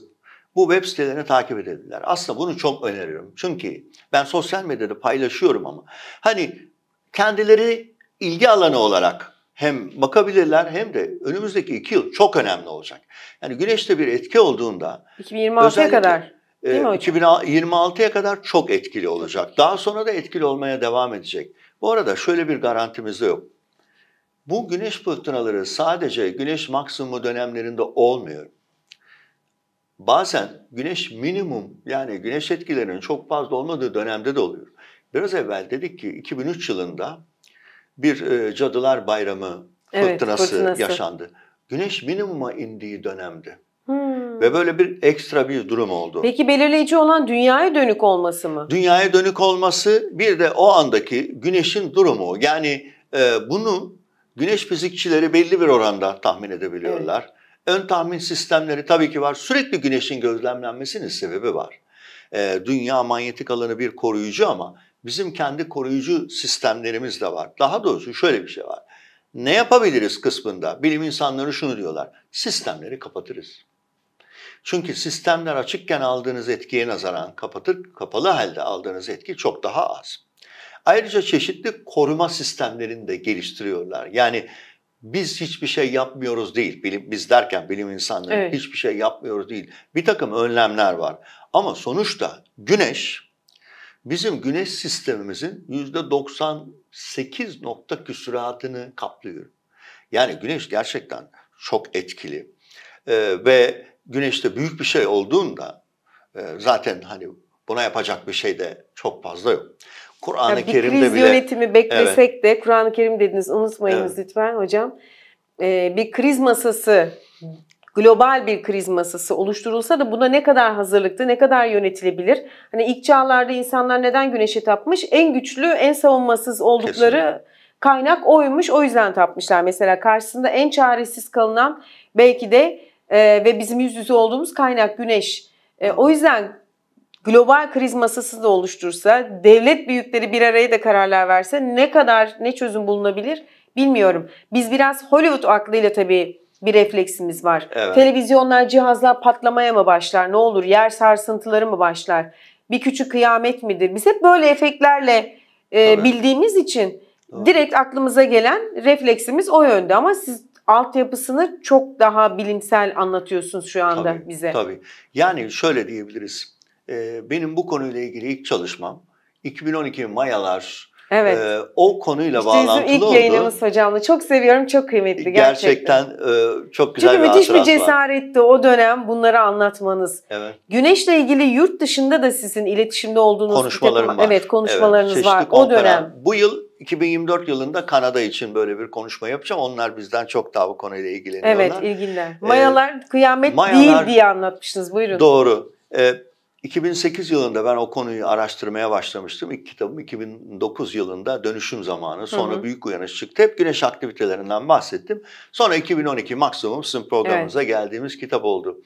bu web sitelerini takip edildiler. Aslında bunu çok öneririm Çünkü ben sosyal medyada paylaşıyorum ama hani kendileri ilgi alanı olarak hem bakabilirler hem de önümüzdeki iki yıl çok önemli olacak. Yani güneşte bir etki olduğunda 2026'ya kadar e, değil mi hocam? 2026'ya kadar çok etkili olacak. Daha sonra da etkili olmaya devam edecek. Bu arada şöyle bir garantimiz de yok. Bu güneş fırtınaları sadece güneş maksimumu dönemlerinde olmuyor bazen güneş minimum yani güneş etkilerinin çok fazla olmadığı dönemde de oluyor. Biraz evvel dedik ki 2003 yılında bir e, Cadılar Bayramı evet, fırtınası, fırtınası yaşandı. Güneş minimuma indiği dönemdi. Hmm. Ve böyle bir ekstra bir durum oldu. Peki belirleyici olan dünyaya dönük olması mı? Dünyaya dönük olması bir de o andaki güneşin durumu. Yani e, bunu güneş fizikçileri belli bir oranda tahmin edebiliyorlar. Evet. Ön tahmin sistemleri tabii ki var. Sürekli güneşin gözlemlenmesinin sebebi var. Ee, dünya manyetik alanı bir koruyucu ama bizim kendi koruyucu sistemlerimiz de var. Daha doğrusu şöyle bir şey var. Ne yapabiliriz kısmında? Bilim insanları şunu diyorlar. Sistemleri kapatırız. Çünkü sistemler açıkken aldığınız etkiye nazaran kapatır, kapalı halde aldığınız etki çok daha az. Ayrıca çeşitli koruma sistemlerini de geliştiriyorlar. Yani biz hiçbir şey yapmıyoruz değil. Bilim, biz derken bilim insanları evet. hiçbir şey yapmıyoruz değil. Bir takım önlemler var. Ama sonuçta güneş bizim güneş sistemimizin yüzde 98 nokta küsuratını kaplıyor. Yani güneş gerçekten çok etkili. Ee, ve güneşte büyük bir şey olduğunda e, zaten hani buna yapacak bir şey de çok fazla yok. Kur'an-ı yani Kerim'de bile... Bir kriz yönetimi beklesek evet. de Kur'an-ı Kerim dediniz unutmayınız evet. lütfen hocam. Ee, bir kriz masası, global bir kriz masası oluşturulsa da buna ne kadar hazırlıklı, ne kadar yönetilebilir? Hani ilk çağlarda insanlar neden güneşe tapmış? En güçlü, en savunmasız oldukları... Kesinlikle kaynak oymuş. O yüzden tapmışlar mesela karşısında en çaresiz kalınan belki de e, ve bizim yüz yüze olduğumuz kaynak güneş. E, o yüzden global kriz masası da oluştursa, devlet büyükleri bir araya da kararlar verse ne kadar ne çözüm bulunabilir bilmiyorum. Biz biraz Hollywood aklıyla tabii bir refleksimiz var. Evet. Televizyonlar, cihazlar patlamaya mı başlar? Ne olur? Yer sarsıntıları mı başlar? Bir küçük kıyamet midir? Biz hep böyle efektlerle e, bildiğimiz için Doğru. direkt aklımıza gelen refleksimiz o yönde ama siz altyapısını çok daha bilimsel anlatıyorsunuz şu anda tabii, bize. Tabii. Yani şöyle diyebiliriz. Ee, benim bu konuyla ilgili ilk çalışmam 2012 Mayalar Evet. E, o konuyla işte bağlantılı oldu. ilk yayınımız hocamla. Çok seviyorum, çok kıymetli gerçekten. Gerçekten e, çok güzel Çünkü bir müthiş bir cesaretti var. o dönem bunları anlatmanız. Evet. Güneşle ilgili yurt dışında da sizin iletişimde olduğunuz konuşmalarım takım, var. Evet, konuşmalarınız evet, var o dönem. Bu yıl 2024 yılında Kanada için böyle bir konuşma yapacağım. Onlar bizden çok daha bu konuyla ilgileniyorlar. Evet, ilginler. Mayalar ee, kıyamet Mayalar, değil diye anlatmışsınız. Buyurun. Doğru. Ee, 2008 yılında ben o konuyu araştırmaya başlamıştım. İlk kitabım 2009 yılında Dönüşüm Zamanı. Sonra hı hı. Büyük Uyanış çıktı. Hep güneş aktivitelerinden bahsettim. Sonra 2012 maksimum sizin programınıza evet. geldiğimiz kitap oldu.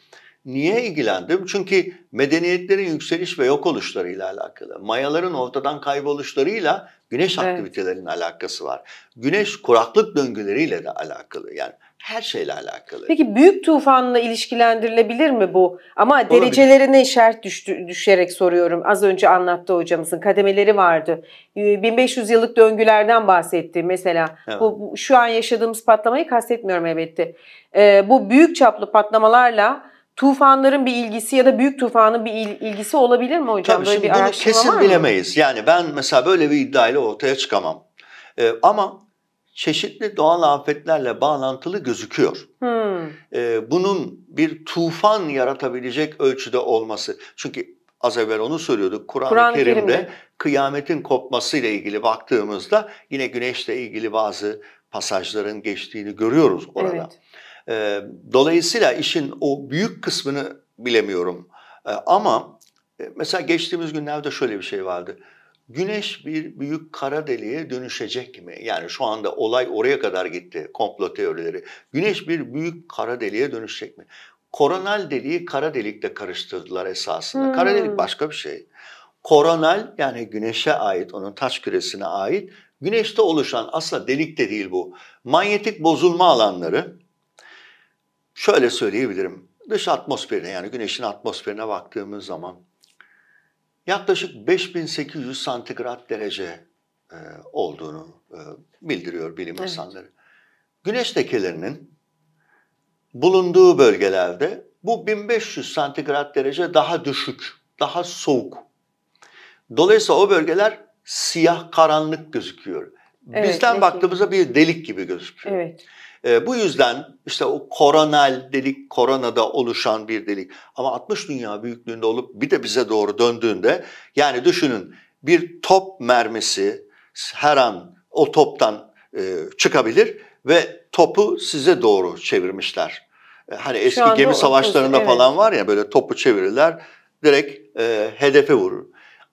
Niye ilgilendim? Çünkü medeniyetlerin yükseliş ve yok oluşlarıyla alakalı. Mayaların ortadan kayboluşlarıyla güneş evet. aktivitelerinin alakası var. Güneş kuraklık döngüleriyle de alakalı. Yani her şeyle alakalı. Peki büyük tufanla ilişkilendirilebilir mi bu? Ama Olabilir. derecelerine şart düştü, düşerek soruyorum. Az önce anlattı hocamızın kademeleri vardı. 1500 ee, yıllık döngülerden bahsetti mesela. Evet. Bu şu an yaşadığımız patlamayı kastetmiyorum elbette. Ee, bu büyük çaplı patlamalarla tufanların bir ilgisi ya da büyük tufanın bir ilgisi olabilir mi hocam? Tabii böyle bir bunu kesin bilemeyiz. Yani ben mesela böyle bir iddiayla ortaya çıkamam. Ee, ama çeşitli doğal afetlerle bağlantılı gözüküyor. Hmm. Ee, bunun bir tufan yaratabilecek ölçüde olması. Çünkü az evvel onu söylüyorduk. Kur'an-ı Kur Kerim'de, Kerim'de kıyametin kopması ile ilgili baktığımızda yine güneşle ilgili bazı pasajların geçtiğini görüyoruz orada. Evet. Ee, dolayısıyla işin o büyük kısmını bilemiyorum. Ee, ama e, mesela geçtiğimiz günlerde şöyle bir şey vardı Güneş bir büyük kara deliğe dönüşecek mi? Yani şu anda olay oraya kadar gitti komplo teorileri. Güneş bir büyük kara deliğe dönüşecek mi? Koronal deliği kara delikle karıştırdılar esasında. Hmm. Kara delik hmm. başka bir şey. Koronal yani güneşe ait, onun taş küresine ait güneşte oluşan aslında delik de değil bu. Manyetik bozulma alanları şöyle söyleyebilirim. Dış atmosferine yani güneşin atmosferine baktığımız zaman yaklaşık 5800 santigrat derece e, olduğunu e, bildiriyor bilim evet. insanları. Güneş lekelerinin bulunduğu bölgelerde bu 1500 santigrat derece daha düşük, daha soğuk. Dolayısıyla o bölgeler siyah karanlık gözüküyor. Evet, Bizden evet, baktığımızda bir delik gibi gözüküyor. Evet. E, bu yüzden işte o koronal delik koronada oluşan bir delik ama 60 dünya büyüklüğünde olup bir de bize doğru döndüğünde yani düşünün bir top mermisi her an o toptan e, çıkabilir ve topu size doğru çevirmişler. E, hani eski gemi savaşlarında evet. falan var ya böyle topu çevirirler direkt e, hedefe vurur.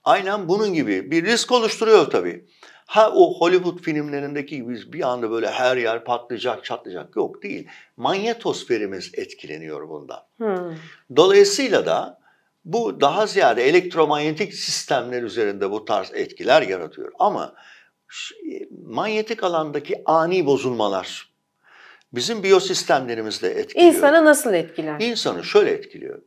Aynen bunun gibi bir risk oluşturuyor tabii. Ha o Hollywood filmlerindeki gibi biz bir anda böyle her yer patlayacak, çatlayacak yok değil. Manyetosferimiz etkileniyor bundan. Hmm. Dolayısıyla da bu daha ziyade elektromanyetik sistemler üzerinde bu tarz etkiler yaratıyor. Ama e, manyetik alandaki ani bozulmalar bizim biyosistemlerimizde etkiliyor. İnsanı nasıl etkiler? İnsanı şöyle etkiliyor.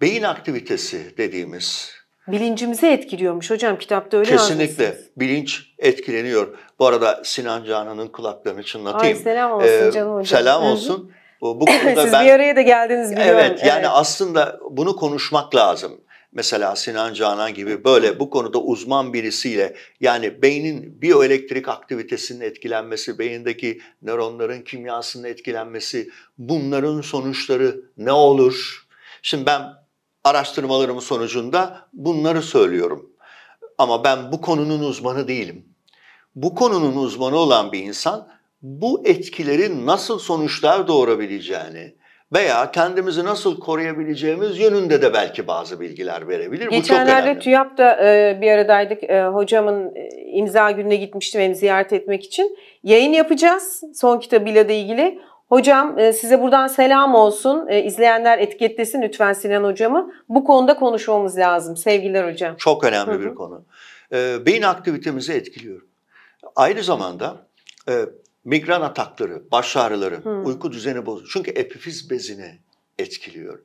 Beyin aktivitesi dediğimiz bilincimizi etkiliyormuş hocam kitapta öyle Kesinlikle yazmışsınız. bilinç etkileniyor. Bu arada Sinan Canan'ın kulaklarını çınlatayım. Ay selam olsun ee, canım hocam. Selam olsun. Bu, bu konuda Siz ben, bir araya da geldiniz biliyorum. Evet yani evet. aslında bunu konuşmak lazım. Mesela Sinan Canan gibi böyle bu konuda uzman birisiyle yani beynin biyoelektrik aktivitesinin etkilenmesi, beyindeki nöronların kimyasının etkilenmesi, bunların sonuçları ne olur? Şimdi ben Araştırmalarımı sonucunda bunları söylüyorum. Ama ben bu konunun uzmanı değilim. Bu konunun uzmanı olan bir insan bu etkilerin nasıl sonuçlar doğurabileceğini veya kendimizi nasıl koruyabileceğimiz yönünde de belki bazı bilgiler verebilir. Geçenlerde TÜYAP'ta e, bir aradaydık. E, hocamın e, imza gününe gitmiştim beni ziyaret etmek için. Yayın yapacağız son kitabıyla da ilgili. Hocam e, size buradan selam olsun. E, izleyenler etiketlesin lütfen Sinan hocamı. Bu konuda konuşmamız lazım sevgiler hocam. Çok önemli Hı-hı. bir konu. E, beyin aktivitemizi etkiliyor. Aynı zamanda migren atakları, baş ağrıları, Hı. uyku düzeni bozuyor. Çünkü epifiz bezini etkiliyor.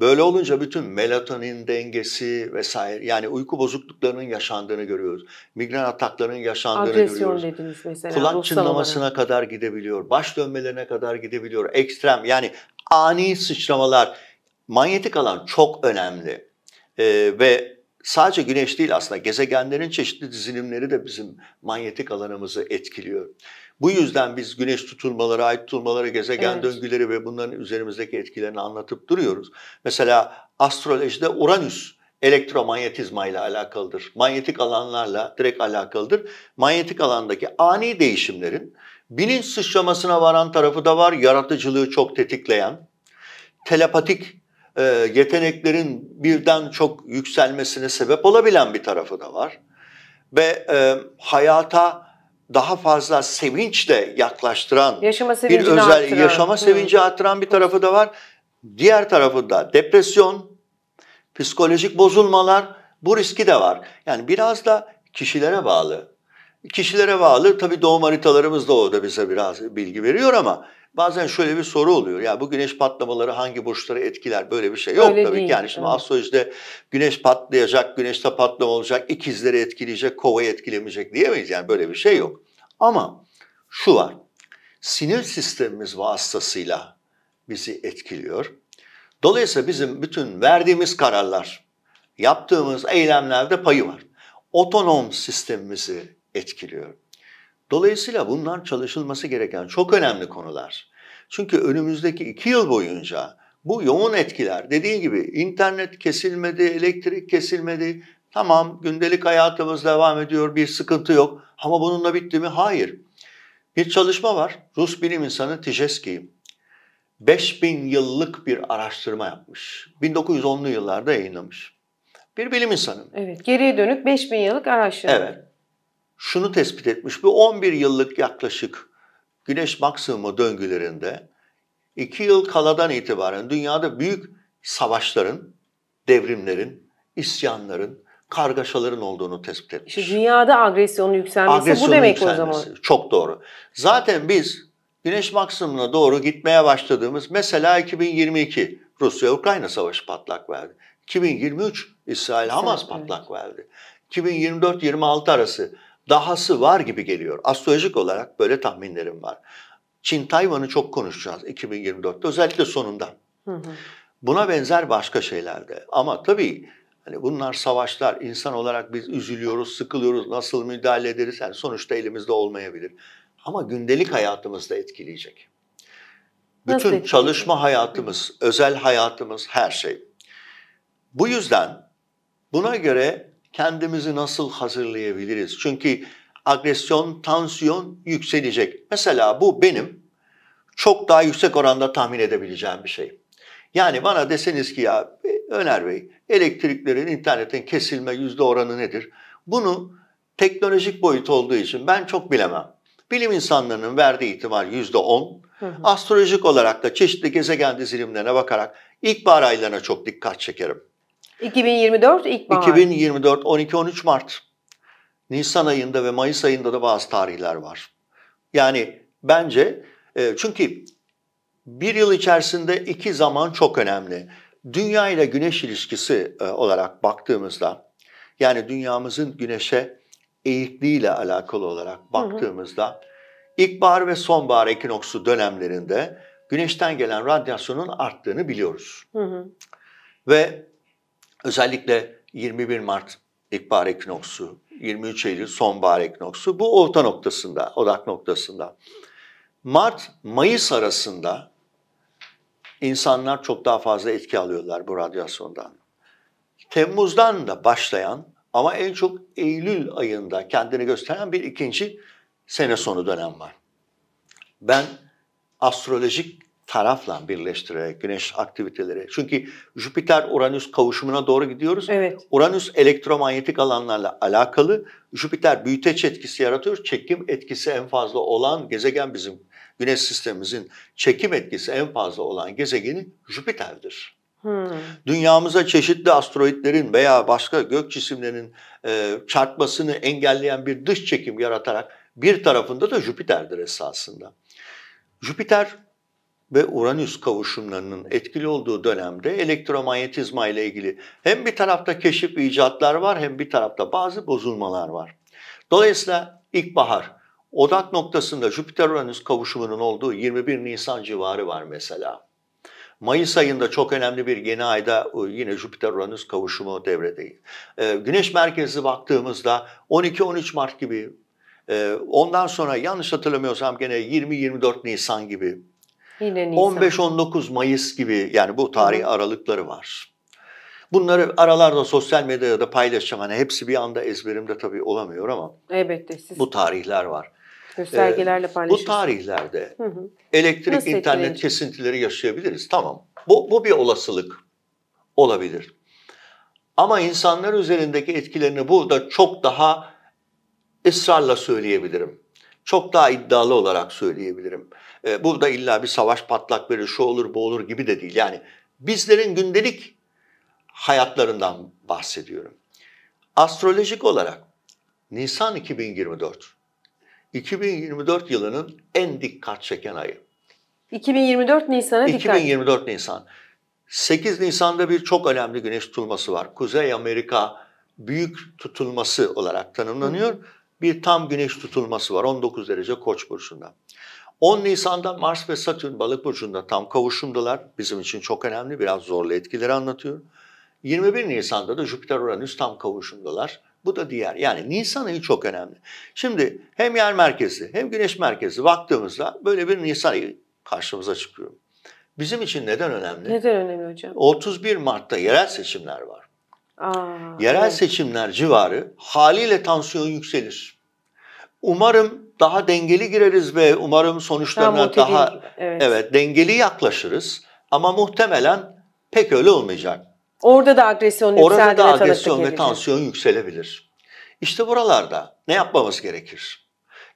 Böyle olunca bütün melatonin dengesi vesaire yani uyku bozukluklarının yaşandığını görüyoruz. Migren ataklarının yaşandığını Agresyon görüyoruz. Dediniz mesela, Kulak çınlamasına olarak. kadar gidebiliyor. Baş dönmelerine kadar gidebiliyor. Ekstrem yani ani sıçramalar. Manyetik alan çok önemli. Ee, ve sadece güneş değil aslında gezegenlerin çeşitli dizilimleri de bizim manyetik alanımızı etkiliyor. Bu yüzden biz güneş tutulmaları, ay tutulmaları, gezegen evet. döngüleri ve bunların üzerimizdeki etkilerini anlatıp duruyoruz. Mesela astrolojide Uranüs elektromanyetizma ile alakalıdır. Manyetik alanlarla direkt alakalıdır. Manyetik alandaki ani değişimlerin bilinç sıçramasına varan tarafı da var. Yaratıcılığı çok tetikleyen, telepatik e, yeteneklerin birden çok yükselmesine sebep olabilen bir tarafı da var. Ve e, hayata daha fazla sevinçle yaklaştıran yaşama bir özel artıran. yaşama Hı. sevinci artıran bir tarafı da var. Diğer tarafında depresyon, psikolojik bozulmalar bu riski de var. Yani biraz da kişilere bağlı. Kişilere bağlı tabii doğum haritalarımız da orada bize biraz bilgi veriyor ama Bazen şöyle bir soru oluyor. Ya bu güneş patlamaları hangi burçları etkiler? Böyle bir şey yok Öyle tabii değil, ki. Yani şimdi evet. astrolojide güneş patlayacak, güneşte patlama olacak, ikizleri etkileyecek, kovayı etkilemeyecek diyemeyiz. Yani böyle bir şey yok. Ama şu var. Sinir sistemimiz vasıtasıyla bizi etkiliyor. Dolayısıyla bizim bütün verdiğimiz kararlar, yaptığımız eylemlerde payı var. Otonom sistemimizi etkiliyor. Dolayısıyla bunlar çalışılması gereken çok önemli konular. Çünkü önümüzdeki iki yıl boyunca bu yoğun etkiler dediğim gibi internet kesilmedi, elektrik kesilmedi. Tamam gündelik hayatımız devam ediyor bir sıkıntı yok ama bununla bitti mi? Hayır. Bir çalışma var. Rus bilim insanı Tijeski 5000 yıllık bir araştırma yapmış. 1910'lu yıllarda yayınlamış. Bir bilim insanı. Evet, geriye dönük 5000 yıllık araştırma. Evet şunu tespit etmiş. Bu 11 yıllık yaklaşık güneş maksimumu döngülerinde 2 yıl kaladan itibaren dünyada büyük savaşların, devrimlerin, isyanların, kargaşaların olduğunu tespit etmiş. İşte dünyada agresyonun yükselmesi agresyonun bu demek yükselmesi. o zaman. Çok doğru. Zaten biz güneş maksimumuna doğru gitmeye başladığımız mesela 2022 Rusya-Ukrayna savaşı patlak verdi. 2023 İsrail-Hamas patlak verdi. 2024-26 arası dahası var gibi geliyor. Astrolojik olarak böyle tahminlerim var. Çin Tayvan'ı çok konuşacağız 2024'te özellikle sonunda. Buna benzer başka şeylerde. Ama tabii hani bunlar savaşlar. İnsan olarak biz üzülüyoruz, sıkılıyoruz. Nasıl müdahale ederiz? Yani sonuçta elimizde olmayabilir. Ama gündelik hayatımızda etkileyecek. Bütün Nasıl çalışma hayatımız, özel hayatımız, her şey. Bu yüzden buna göre kendimizi nasıl hazırlayabiliriz? Çünkü agresyon, tansiyon yükselecek. Mesela bu benim çok daha yüksek oranda tahmin edebileceğim bir şey. Yani bana deseniz ki ya Öner Bey elektriklerin, internetin kesilme yüzde oranı nedir? Bunu teknolojik boyut olduğu için ben çok bilemem. Bilim insanlarının verdiği ihtimal yüzde on. Astrolojik olarak da çeşitli gezegen dizilimlerine bakarak ilkbahar aylarına çok dikkat çekerim. 2024 ilkbahar. 2024 12-13 Mart. Nisan ayında ve Mayıs ayında da bazı tarihler var. Yani bence e, çünkü bir yıl içerisinde iki zaman çok önemli. Dünya ile güneş ilişkisi e, olarak baktığımızda yani dünyamızın güneşe ile alakalı olarak baktığımızda hı hı. ilkbahar ve sonbahar ekinoksu dönemlerinde güneşten gelen radyasyonun arttığını biliyoruz. Hı hı. Ve Özellikle 21 Mart ilkbahar ekinoksu, 23 Eylül sonbahar ekinoksu bu orta noktasında, odak noktasında. Mart-Mayıs arasında insanlar çok daha fazla etki alıyorlar bu radyasyondan. Temmuz'dan da başlayan ama en çok Eylül ayında kendini gösteren bir ikinci sene sonu dönem var. Ben astrolojik tarafla birleştirerek güneş aktiviteleri. Çünkü Jüpiter-Uranüs kavuşumuna doğru gidiyoruz. Evet. Uranüs elektromanyetik alanlarla alakalı. Jüpiter büyüteç etkisi yaratıyor. Çekim etkisi en fazla olan gezegen bizim güneş sistemimizin çekim etkisi en fazla olan gezegeni Jüpiter'dir. Hmm. Dünyamıza çeşitli asteroidlerin veya başka gök cisimlerinin e, çarpmasını engelleyen bir dış çekim yaratarak bir tarafında da Jüpiter'dir esasında. Jüpiter ve Uranüs kavuşumlarının etkili olduğu dönemde elektromanyetizma ile ilgili hem bir tarafta keşif icatlar var hem bir tarafta bazı bozulmalar var. Dolayısıyla ilkbahar odak noktasında Jüpiter-Uranüs kavuşumunun olduğu 21 Nisan civarı var mesela. Mayıs ayında çok önemli bir yeni ayda e, yine Jüpiter-Uranüs kavuşumu devredeyim. E, güneş merkezi baktığımızda 12-13 Mart gibi, e, ondan sonra yanlış hatırlamıyorsam gene 20-24 Nisan gibi 15-19 Mayıs gibi yani bu tarih aralıkları var. Bunları aralarda sosyal medyada da paylaşacağım. Hani hepsi bir anda ezberimde tabii olamıyor ama. Elbette siz. Bu tarihler var. Göstergelerle paylaşıyorsunuz. Ee, bu tarihlerde hı hı. elektrik, Nasıl internet etkilenir? kesintileri yaşayabiliriz. Tamam. Bu, bu bir olasılık olabilir. Ama insanlar üzerindeki etkilerini burada çok daha ısrarla söyleyebilirim. Çok daha iddialı olarak söyleyebilirim e, burada illa bir savaş patlak verir, şu olur bu olur gibi de değil. Yani bizlerin gündelik hayatlarından bahsediyorum. Astrolojik olarak Nisan 2024, 2024 yılının en dikkat çeken ayı. 2024 Nisan'a dikkat. 2024 Nisan. 8 Nisan'da bir çok önemli güneş tutulması var. Kuzey Amerika büyük tutulması olarak tanımlanıyor. Bir tam güneş tutulması var 19 derece Koç burcunda. 10 Nisan'da Mars ve Satürn balık burcunda tam kavuşumdalar. Bizim için çok önemli. Biraz zorlu etkileri anlatıyorum. 21 Nisan'da da Jüpiter Uranüs tam kavuşumdalar. Bu da diğer. Yani Nisan ayı çok önemli. Şimdi hem yer merkezi hem güneş merkezi baktığımızda böyle bir Nisan ayı karşımıza çıkıyor. Bizim için neden önemli? Neden önemli hocam? 31 Mart'ta yerel seçimler var. Aa, yerel evet. seçimler civarı haliyle tansiyon yükselir. Umarım daha dengeli gireriz ve umarım sonuçlarına daha, daha evet. evet dengeli yaklaşırız. Ama muhtemelen pek öyle olmayacak. Orada da agresyon Orada da agresyon ve tansiyon yükselebilir. İşte buralarda ne yapmamız gerekir?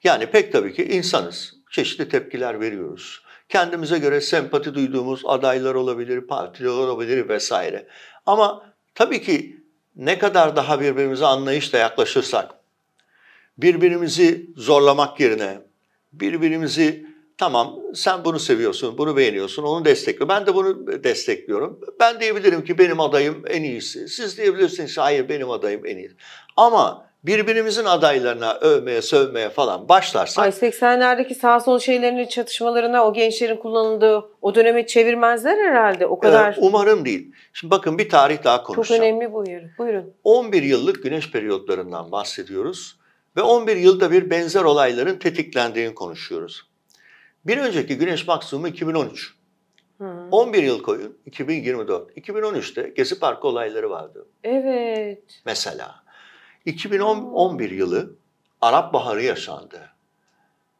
Yani pek tabii ki insanız. Çeşitli tepkiler veriyoruz. Kendimize göre sempati duyduğumuz adaylar olabilir, partiler olabilir vesaire. Ama tabii ki ne kadar daha birbirimize anlayışla yaklaşırsak, birbirimizi zorlamak yerine birbirimizi tamam sen bunu seviyorsun, bunu beğeniyorsun, onu destekliyor. Ben de bunu destekliyorum. Ben diyebilirim ki benim adayım en iyisi. Siz diyebilirsiniz ki hayır benim adayım en iyisi. Ama birbirimizin adaylarına övmeye, sövmeye falan başlarsa Ay 80'lerdeki sağ sol şeylerin çatışmalarına o gençlerin kullanıldığı o dönemi çevirmezler herhalde o ee, kadar. Ee, umarım değil. Şimdi bakın bir tarih daha konuşacağım. Çok önemli bu buyur. Buyurun. 11 yıllık güneş periyotlarından bahsediyoruz ve 11 yılda bir benzer olayların tetiklendiğini konuşuyoruz. Bir önceki güneş maksimumu 2013. Hı. 11 yıl koyun 2024. 2013'te Gezi Parkı olayları vardı. Evet. Mesela 2011 yılı Arap Baharı yaşandı.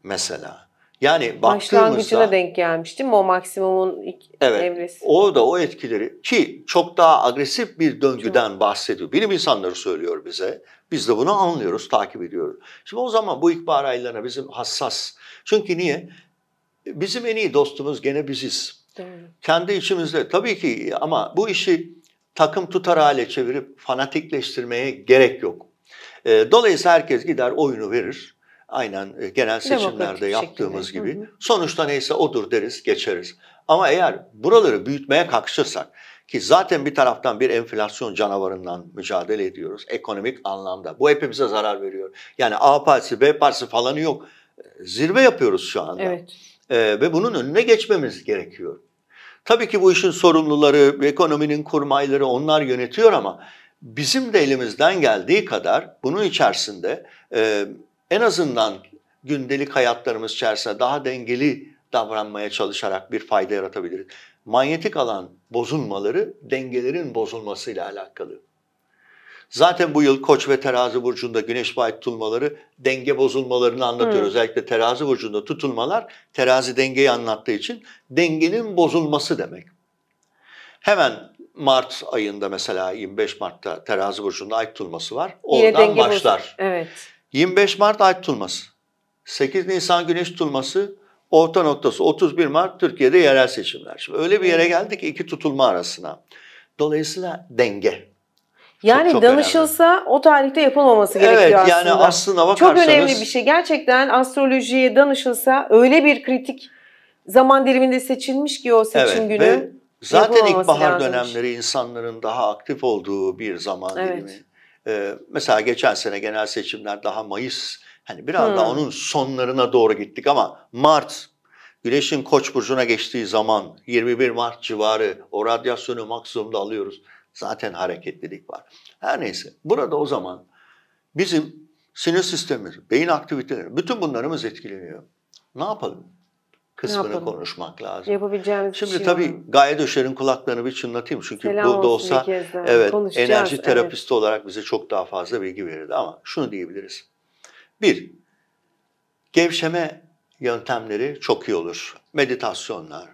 Mesela yani Başlangıcına denk gelmişti o maksimumun ilk evet, evresi? O da o etkileri ki çok daha agresif bir döngüden çok. bahsediyor. Bilim insanları söylüyor bize. Biz de bunu anlıyoruz, takip ediyoruz. Şimdi o zaman bu ikbal aylarına bizim hassas. Çünkü niye? Bizim en iyi dostumuz gene biziz. Doğru. Kendi içimizde tabii ki ama bu işi takım tutar hale çevirip fanatikleştirmeye gerek yok. Ee, dolayısıyla herkes gider oyunu verir. Aynen e, genel seçimlerde yaptığımız gibi. Sonuçta neyse odur deriz, geçeriz. Ama eğer buraları büyütmeye kalkışırsak ki zaten bir taraftan bir enflasyon canavarından mücadele ediyoruz ekonomik anlamda. Bu hepimize zarar veriyor. Yani A partisi, B partisi falanı yok. E, zirve yapıyoruz şu anda. Evet. Ee, ve bunun önüne geçmemiz gerekiyor. Tabii ki bu işin sorumluları, ekonominin kurmayları onlar yönetiyor ama bizim de elimizden geldiği kadar bunun içerisinde e, en azından gündelik hayatlarımız içerisinde daha dengeli davranmaya çalışarak bir fayda yaratabiliriz. Manyetik alan bozulmaları dengelerin bozulmasıyla alakalı. Zaten bu yıl Koç ve Terazi burcunda Güneş ve tutulmaları denge bozulmalarını anlatıyor. Hı. Özellikle Terazi burcunda tutulmalar Terazi dengeyi anlattığı için dengenin bozulması demek. Hemen Mart ayında mesela 25 Mart'ta Terazi burcunda Ay tutulması var. Oradan başlar. Bozulur. Evet. 25 Mart ay tutulması. 8 Nisan güneş tutulması. Orta noktası 31 Mart Türkiye'de yerel seçimler. Şimdi öyle bir yere geldik ki iki tutulma arasına. Dolayısıyla denge. Yani çok, çok danışılsa önemli. o tarihte yapılmaması evet, aslında. Evet yani aslına bakarsanız. Çok önemli bir şey. Gerçekten astrolojiye danışılsa öyle bir kritik zaman diliminde seçilmiş ki o seçim evet, günü. Ve zaten ilkbahar dönemleri insanların daha aktif olduğu bir zaman evet. dilimi. Ee, mesela geçen sene genel seçimler daha Mayıs. Hani biraz hmm. daha onun sonlarına doğru gittik ama Mart Güneş'in Koç burcuna geçtiği zaman 21 Mart civarı o radyasyonu maksimumda alıyoruz. Zaten hareketlilik var. Her neyse burada o zaman bizim sinir sistemimiz, beyin aktiviteleri bütün bunlarımız etkileniyor. Ne yapalım? kısmını konuşmak lazım. Yapabileceğimiz Şimdi şey tabii var. Gaye Döşer'in kulaklarını bir çınlatayım. Çünkü Selam burada olsa evet, enerji terapisti evet. olarak bize çok daha fazla bilgi verirdi. Ama şunu diyebiliriz. Bir, gevşeme yöntemleri çok iyi olur. Meditasyonlar,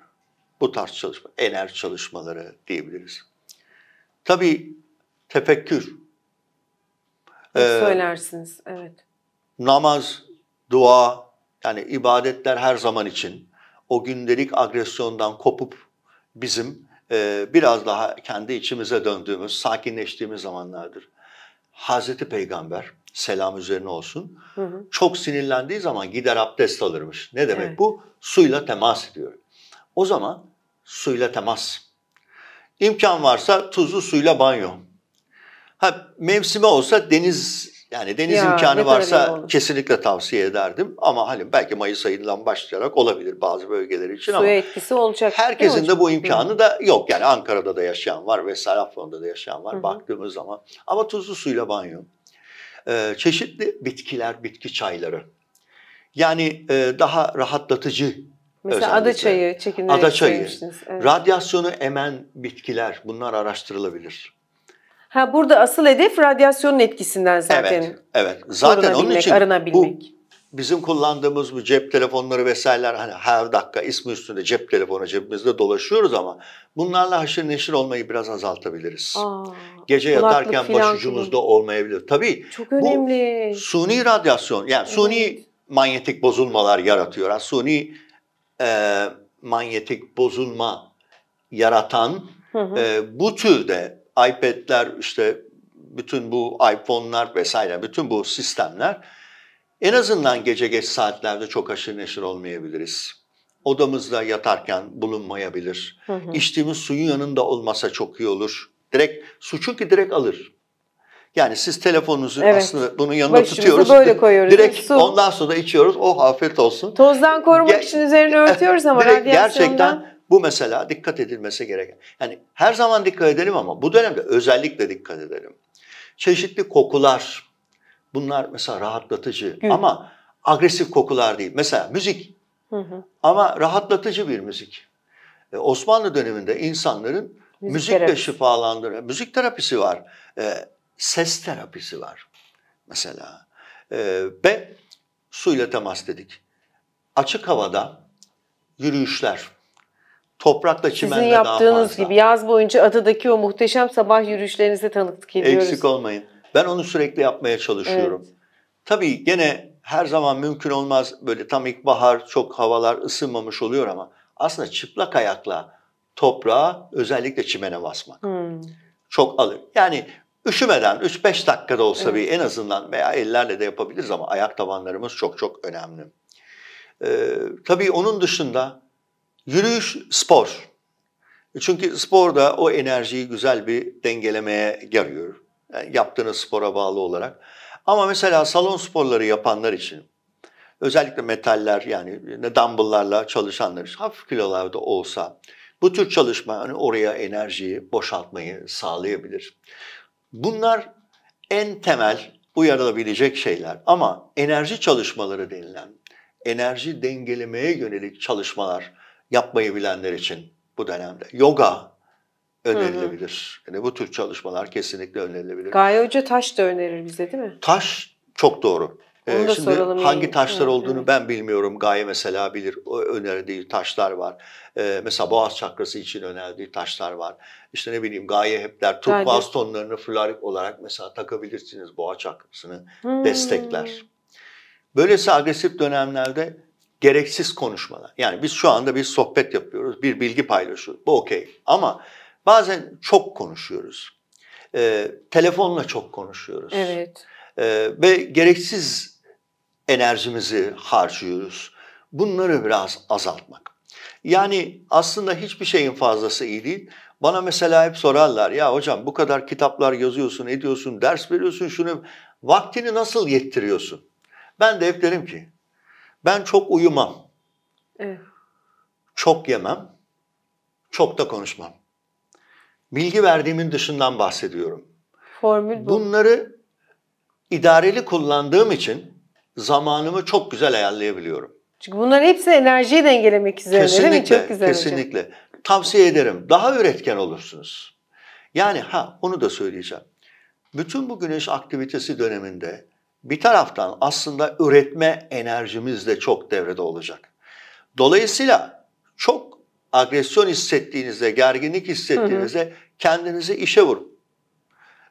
bu tarz çalışma, enerji çalışmaları diyebiliriz. Tabii tefekkür. Ee, söylersiniz, evet. Namaz, dua, yani ibadetler her zaman için o gündelik agresyondan kopup bizim e, biraz daha kendi içimize döndüğümüz, sakinleştiğimiz zamanlardır. Hazreti Peygamber selam üzerine olsun. Hı hı. Çok sinirlendiği zaman gider abdest alırmış. Ne demek evet. bu? Suyla temas ediyor. O zaman suyla temas. İmkan varsa tuzlu suyla banyo. Ha, mevsime olsa deniz yani deniz ya, imkanı varsa kesinlikle tavsiye ederdim. Ama hani belki Mayıs ayından başlayarak olabilir bazı bölgeler için Su ama etkisi olacak. Herkesin de bu imkanı da yok. Yani Ankara'da da yaşayan var vesaire Afyon'da da yaşayan var Hı-hı. baktığımız zaman. Ama tuzlu suyla banyo. Ee, çeşitli bitkiler, bitki çayları. Yani e, daha rahatlatıcı Mesela ada çayı çekinerek ada çayı, evet. radyasyonu emen bitkiler bunlar araştırılabilir. Ha burada asıl hedef radyasyonun etkisinden zaten. Evet. Evet. Zaten onun için arınabilmek. bu bizim kullandığımız bu cep telefonları vesaireler hani her dakika ismi üstünde cep telefonu cebimizde dolaşıyoruz ama bunlarla haşır neşir olmayı biraz azaltabiliriz. Aa, Gece yatarken başucumuzda olmayabilir. Tabii. Çok önemli. Bu suni radyasyon yani evet. suni manyetik bozulmalar yaratıyor. Yani suni e, manyetik bozulma yaratan hı hı. E, bu türde iPad'ler işte bütün bu iPhone'lar vesaire bütün bu sistemler en azından gece geç saatlerde çok aşırı neşir olmayabiliriz. Odamızda yatarken bulunmayabilir. Hı hı. İçtiğimiz suyun yanında olmasa çok iyi olur. Direkt su çünkü direkt alır. Yani siz telefonunuzu evet. aslında bunun yanına Başımızı tutuyoruz. böyle koyuyoruz. Direkt su. ondan sonra içiyoruz. Oh afiyet olsun. Tozdan korumak Ger- için üzerine örtüyoruz ama radyasyondan. Gerçekten bu mesela dikkat edilmesi gereken. Yani her zaman dikkat edelim ama bu dönemde özellikle dikkat edelim. Çeşitli kokular. Bunlar mesela rahatlatıcı Hı. ama agresif kokular değil. Mesela müzik. Hı hı. Ama rahatlatıcı bir müzik. Ee, Osmanlı döneminde insanların müzik müzikle terapisi. şifalandıran, müzik terapisi var. Ee, ses terapisi var mesela. Ee, ve suyla temas dedik. Açık havada yürüyüşler toprakla çimenle Sizin yaptığınız daha fazla. gibi yaz boyunca adadaki o muhteşem sabah yürüyüşlerinize tanıklık ediyoruz. Eksik olmayın. Ben onu sürekli yapmaya çalışıyorum. Evet. Tabii gene her zaman mümkün olmaz böyle tam ilkbahar çok havalar ısınmamış oluyor ama aslında çıplak ayakla toprağa özellikle çimene basmak hmm. çok alır. Yani üşümeden 3-5 dakikada olsa evet. bir en azından veya ellerle de yapabiliriz ama ayak tabanlarımız çok çok önemli. Ee, tabii onun dışında Yürüyüş spor. E, çünkü spor da o enerjiyi güzel bir dengelemeye yarıyor. Yani yaptığınız spora bağlı olarak. Ama mesela salon sporları yapanlar için özellikle metaller yani e, dumbbell'larla çalışanlar için hafif da olsa bu tür çalışma hani oraya enerjiyi boşaltmayı sağlayabilir. Bunlar en temel uyarılabilecek şeyler ama enerji çalışmaları denilen enerji dengelemeye yönelik çalışmalar yapmayı bilenler için bu dönemde. Yoga önerilebilir. Hı hı. Yani bu tür çalışmalar kesinlikle önerilebilir. Gaye Hoca taş da önerir bize değil mi? Taş çok doğru. Onu ee, Şimdi hangi yani. taşlar olduğunu evet. ben bilmiyorum. Gaye mesela bilir. O önerdiği taşlar var. Ee, mesela boğaz çakrası için önerdiği taşlar var. İşte ne bileyim Gaye hep der turkuaz tonlarını florik olarak mesela takabilirsiniz boğaz çakrasını hmm. destekler. Böylesi agresif dönemlerde gereksiz konuşmalar. Yani biz şu anda bir sohbet yapıyoruz, bir bilgi paylaşıyoruz. Bu okey. Ama bazen çok konuşuyoruz. E, telefonla çok konuşuyoruz. Evet. E, ve gereksiz enerjimizi harcıyoruz. Bunları biraz azaltmak. Yani aslında hiçbir şeyin fazlası iyi değil. Bana mesela hep sorarlar ya hocam bu kadar kitaplar yazıyorsun, ediyorsun, ders veriyorsun şunu vaktini nasıl yettiriyorsun? Ben de hep derim ki ben çok uyumam. Evet. Çok yemem. Çok da konuşmam. Bilgi verdiğimin dışından bahsediyorum. Formül bu. Bunları idareli kullandığım için zamanımı çok güzel ayarlayabiliyorum. Çünkü bunların hepsi enerjiyi dengelemek üzerine kesinlikle, değil mi? Çok güzel Kesinlikle. Hocam. Tavsiye ederim. Daha üretken olursunuz. Yani ha onu da söyleyeceğim. Bütün bu güneş aktivitesi döneminde bir taraftan aslında üretme enerjimiz de çok devrede olacak. Dolayısıyla çok agresyon hissettiğinizde, gerginlik hissettiğinizde hı hı. kendinizi işe vurun.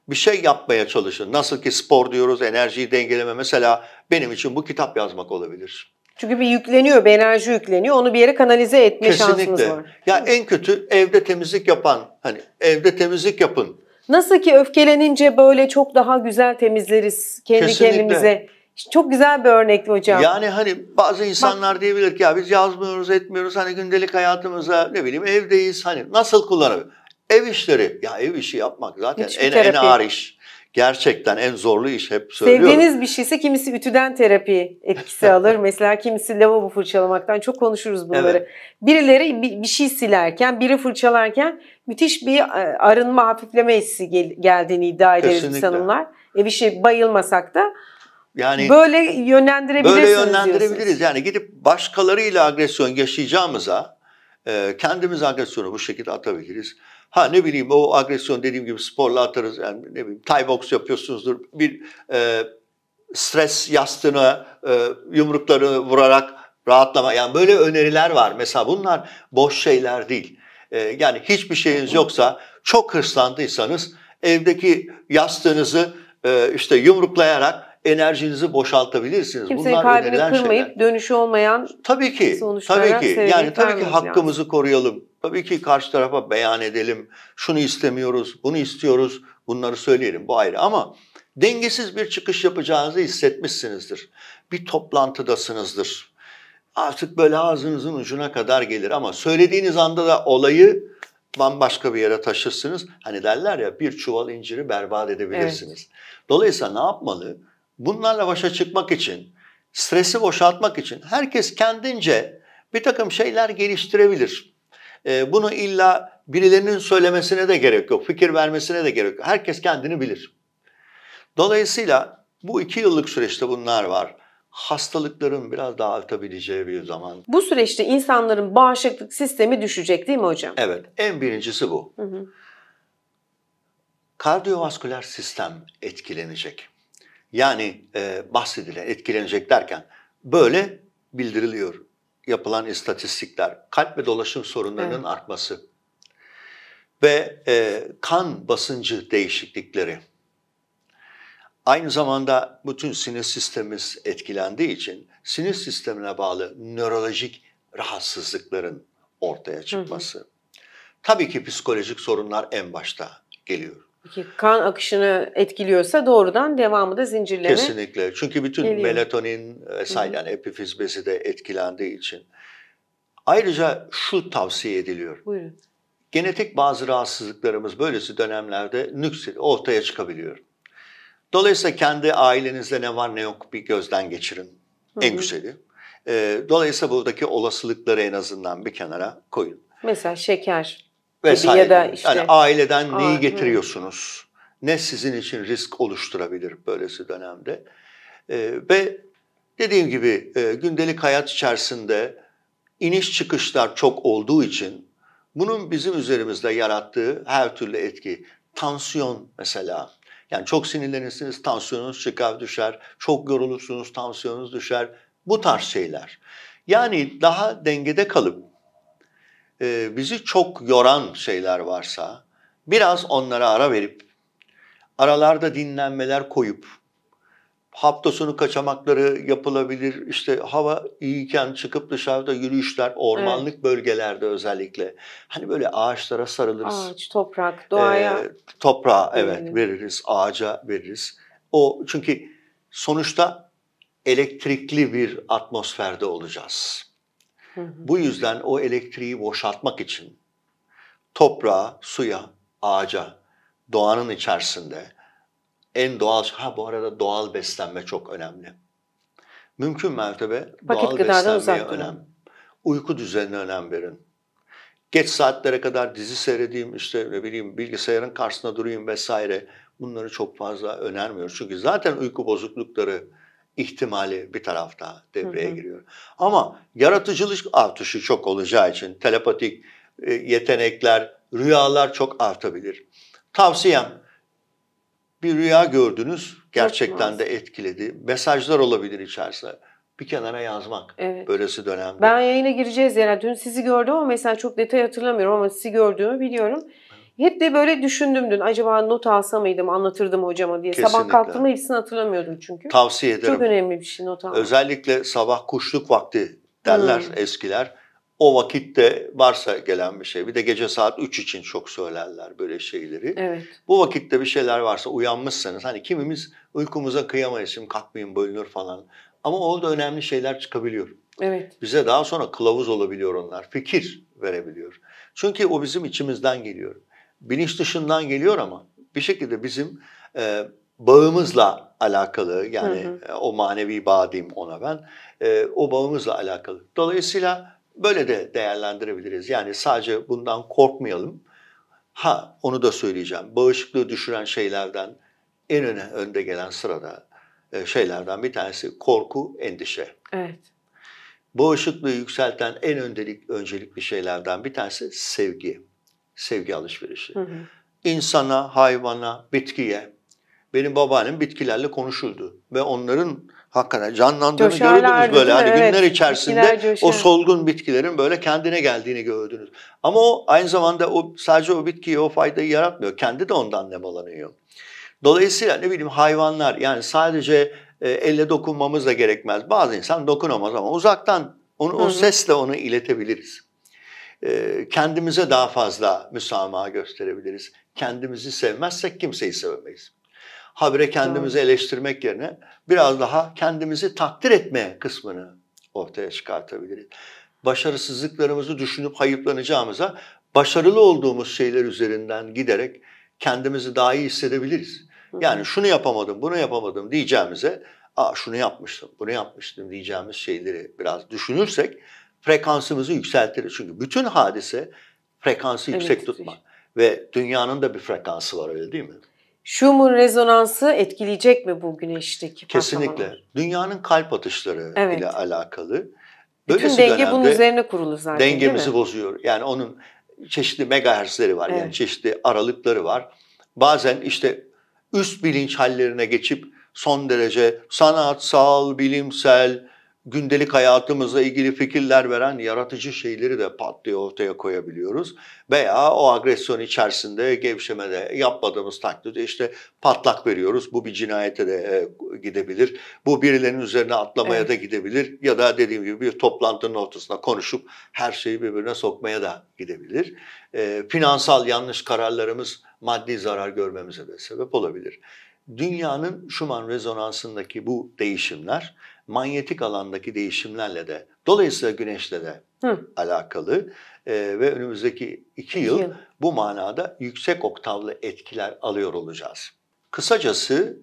Bir şey yapmaya çalışın. Nasıl ki spor diyoruz, enerjiyi dengeleme. Mesela benim için bu kitap yazmak olabilir. Çünkü bir yükleniyor, bir enerji yükleniyor. Onu bir yere kanalize etme Kesinlikle. şansımız var. Ya en kötü evde temizlik yapan, hani evde temizlik yapın. Nasıl ki öfkelenince böyle çok daha güzel temizleriz kendi Kesinlikle. kendimize. Çok güzel bir örnekti hocam. Yani hani bazı insanlar Bak, diyebilir ki ya biz yazmıyoruz, etmiyoruz. Hani gündelik hayatımıza ne bileyim evdeyiz. Hani nasıl kullanabilir? Ev işleri. Ya ev işi yapmak zaten Hiçbir en, en ağır iş gerçekten en zorlu iş hep söylüyorum. Sevdiğiniz bir şeyse kimisi ütüden terapi etkisi alır. Mesela kimisi lavabo fırçalamaktan çok konuşuruz bunları. Evet. Birileri bir şey silerken, biri fırçalarken müthiş bir e, arınma, hafifleme hissi gel- geldiğini iddia ederiz insanlar. sanımlar. E bir şey bayılmasak da yani böyle yönlendirebiliriz. Böyle yönlendirebiliriz. Diyorsunuz. Yani gidip başkalarıyla agresyon yaşayacağımıza e, kendimiz agresyonu bu şekilde atabiliriz. Ha ne bileyim o agresyon dediğim gibi sporla atarız. Yani ne bileyim Thai box yapıyorsunuzdur. Bir e, stres yastığına e, yumruklarını vurarak rahatlama. Yani böyle öneriler var. Mesela bunlar boş şeyler değil. E, yani hiçbir şeyiniz yoksa çok hırslandıysanız evdeki yastığınızı e, işte yumruklayarak enerjinizi boşaltabilirsiniz. Kimsenin Bunlar kalbini kırmayıp şeyler. dönüşü olmayan tabii ki, sonuçlara Tabii ki. Yani tabii ki hakkımızı lazım. koruyalım. Tabii ki karşı tarafa beyan edelim. Şunu istemiyoruz, bunu istiyoruz. Bunları söyleyelim. Bu ayrı ama dengesiz bir çıkış yapacağınızı hissetmişsinizdir. Bir toplantıdasınızdır. Artık böyle ağzınızın ucuna kadar gelir ama söylediğiniz anda da olayı bambaşka bir yere taşırsınız. Hani derler ya bir çuval inciri berbat edebilirsiniz. Evet. Dolayısıyla ne yapmalı? bunlarla başa çıkmak için, stresi boşaltmak için herkes kendince bir takım şeyler geliştirebilir. E, bunu illa birilerinin söylemesine de gerek yok, fikir vermesine de gerek yok. Herkes kendini bilir. Dolayısıyla bu iki yıllık süreçte bunlar var hastalıkların biraz daha artabileceği bir zaman. Bu süreçte insanların bağışıklık sistemi düşecek değil mi hocam? Evet. En birincisi bu. Hı hı. Kardiyovasküler sistem etkilenecek. Yani e, bahsedilen etkilenecek derken böyle bildiriliyor yapılan istatistikler. Kalp ve dolaşım sorunlarının evet. artması ve e, kan basıncı değişiklikleri. Aynı zamanda bütün sinir sistemimiz etkilendiği için sinir sistemine bağlı nörolojik rahatsızlıkların ortaya çıkması. Hı hı. Tabii ki psikolojik sorunlar en başta geliyor. Peki kan akışını etkiliyorsa doğrudan devamı da zincirleme Kesinlikle. Çünkü bütün geliyor. melatonin vesaire yani epifiz bezi de etkilendiği için. Ayrıca şu tavsiye ediliyor. Buyurun. Genetik bazı rahatsızlıklarımız böylesi dönemlerde nüks ortaya çıkabiliyor. Dolayısıyla kendi ailenizde ne var ne yok bir gözden geçirin. Hı-hı. En güzeli. E, dolayısıyla buradaki olasılıkları en azından bir kenara koyun. Mesela şeker vesaire. Ya da işte, yani aileden aa, neyi getiriyorsunuz? Hı. Ne sizin için risk oluşturabilir böylesi dönemde? Ee, ve dediğim gibi e, gündelik hayat içerisinde iniş çıkışlar çok olduğu için bunun bizim üzerimizde yarattığı her türlü etki, tansiyon mesela. Yani çok sinirlenirsiniz, tansiyonunuz çıkar düşer, çok yorulursunuz, tansiyonunuz düşer. Bu tarz şeyler. Yani daha dengede kalıp e, bizi çok yoran şeyler varsa biraz onlara ara verip aralarda dinlenmeler koyup hafta sonu kaçamakları yapılabilir. İşte hava iyiyken çıkıp dışarıda yürüyüşler, ormanlık evet. bölgelerde özellikle. Hani böyle ağaçlara sarılırız. Ağaç, toprak, doğaya. Ee, toprağa evet hmm. veririz, ağaca veririz. O çünkü sonuçta elektrikli bir atmosferde olacağız. Bu yüzden o elektriği boşaltmak için toprağa, suya, ağaca, doğanın içerisinde en doğal, ha bu arada doğal beslenme çok önemli. Mümkün mertebe doğal beslenmeye önem. Uyku düzenine önem verin. Geç saatlere kadar dizi seyredeyim, işte ne bileyim bilgisayarın karşısında durayım vesaire. Bunları çok fazla önermiyorum Çünkü zaten uyku bozuklukları ihtimali bir tarafta devreye hı hı. giriyor. Ama yaratıcılık artışı çok olacağı için telepatik e, yetenekler, rüyalar çok artabilir. Tavsiyem bir rüya gördünüz, gerçekten çok de etkiledi. Mesajlar olabilir içerisinde bir kenara yazmak. Evet. Böylesi dönemde. Ben yayına gireceğiz yani. Dün sizi gördüm ama mesela çok detay hatırlamıyorum ama sizi gördüğümü biliyorum. Hep de böyle düşündüm dün. Acaba not alsa mıydım, anlatırdım hocama diye. Kesinlikle. Sabah kalktığımda hepsini hatırlamıyordum çünkü. Tavsiye ederim. Çok önemli bir şey not almak. Özellikle sabah kuşluk vakti derler hmm. eskiler. O vakitte varsa gelen bir şey. Bir de gece saat 3 için çok söylerler böyle şeyleri. Evet. Bu vakitte bir şeyler varsa uyanmışsanız hani kimimiz uykumuza kıyamayız şimdi kalkmayın bölünür falan. Ama orada önemli şeyler çıkabiliyor. Evet. Bize daha sonra kılavuz olabiliyor onlar. Fikir verebiliyor. Çünkü o bizim içimizden geliyor bilinç dışından geliyor ama bir şekilde bizim e, bağımızla alakalı yani hı hı. E, o manevi bağ diyeyim ona ben e, o bağımızla alakalı. Dolayısıyla böyle de değerlendirebiliriz. Yani sadece bundan korkmayalım. Ha onu da söyleyeceğim. Bağışıklığı düşüren şeylerden en öne önde gelen sırada e, şeylerden bir tanesi korku, endişe. Evet. Bağışıklığı yükselten en öndelik öncelikli şeylerden bir tanesi sevgi sevgi alışverişi. Hı hı. İnsana, hayvana, bitkiye. Benim babaannem bitkilerle konuşuldu ve onların hakikaten canlandığını Coşarlar gördünüz böyle. Hani evet, günler içerisinde o solgun bitkilerin böyle kendine geldiğini gördünüz. Ama o aynı zamanda o sadece o bitkiye o faydayı yaratmıyor. Kendi de ondan nemalanıyor. Dolayısıyla ne bileyim hayvanlar yani sadece e, elle dokunmamız da gerekmez. Bazı insan dokunamaz ama uzaktan onu, Hı o sesle onu iletebiliriz kendimize daha fazla müsamaha gösterebiliriz. Kendimizi sevmezsek kimseyi sevemeyiz. Habire kendimizi eleştirmek yerine biraz daha kendimizi takdir etme kısmını ortaya çıkartabiliriz. Başarısızlıklarımızı düşünüp hayıplanacağımıza başarılı olduğumuz şeyler üzerinden giderek kendimizi daha iyi hissedebiliriz. Yani şunu yapamadım, bunu yapamadım diyeceğimize, aa şunu yapmıştım, bunu yapmıştım diyeceğimiz şeyleri biraz düşünürsek frekansımızı yükseltiriz. Çünkü bütün hadise frekansı yüksek evet, tutma. Ve dünyanın da bir frekansı var öyle değil mi? Schumann rezonansı etkileyecek mi bu güneşteki Kesinlikle. Patlamalar? Dünyanın kalp atışları evet. ile alakalı. Böyle Bütün denge bunun üzerine kurulu zaten Dengemizi değil mi? bozuyor. Yani onun çeşitli megahertzleri var. Evet. Yani çeşitli aralıkları var. Bazen işte üst bilinç hallerine geçip son derece sanatsal, bilimsel, gündelik hayatımızla ilgili fikirler veren yaratıcı şeyleri de pat diye ortaya koyabiliyoruz. Veya o agresyon içerisinde gevşemede yapmadığımız takdirde işte patlak veriyoruz. Bu bir cinayete de e, gidebilir. Bu birilerinin üzerine atlamaya evet. da gidebilir. Ya da dediğim gibi bir toplantının ortasında konuşup her şeyi birbirine sokmaya da gidebilir. E, finansal yanlış kararlarımız maddi zarar görmemize de sebep olabilir. Dünyanın Schumann rezonansındaki bu değişimler manyetik alandaki değişimlerle de dolayısıyla güneşle de Hı. alakalı e, ve önümüzdeki iki yıl, yıl bu manada yüksek oktavlı etkiler alıyor olacağız. Kısacası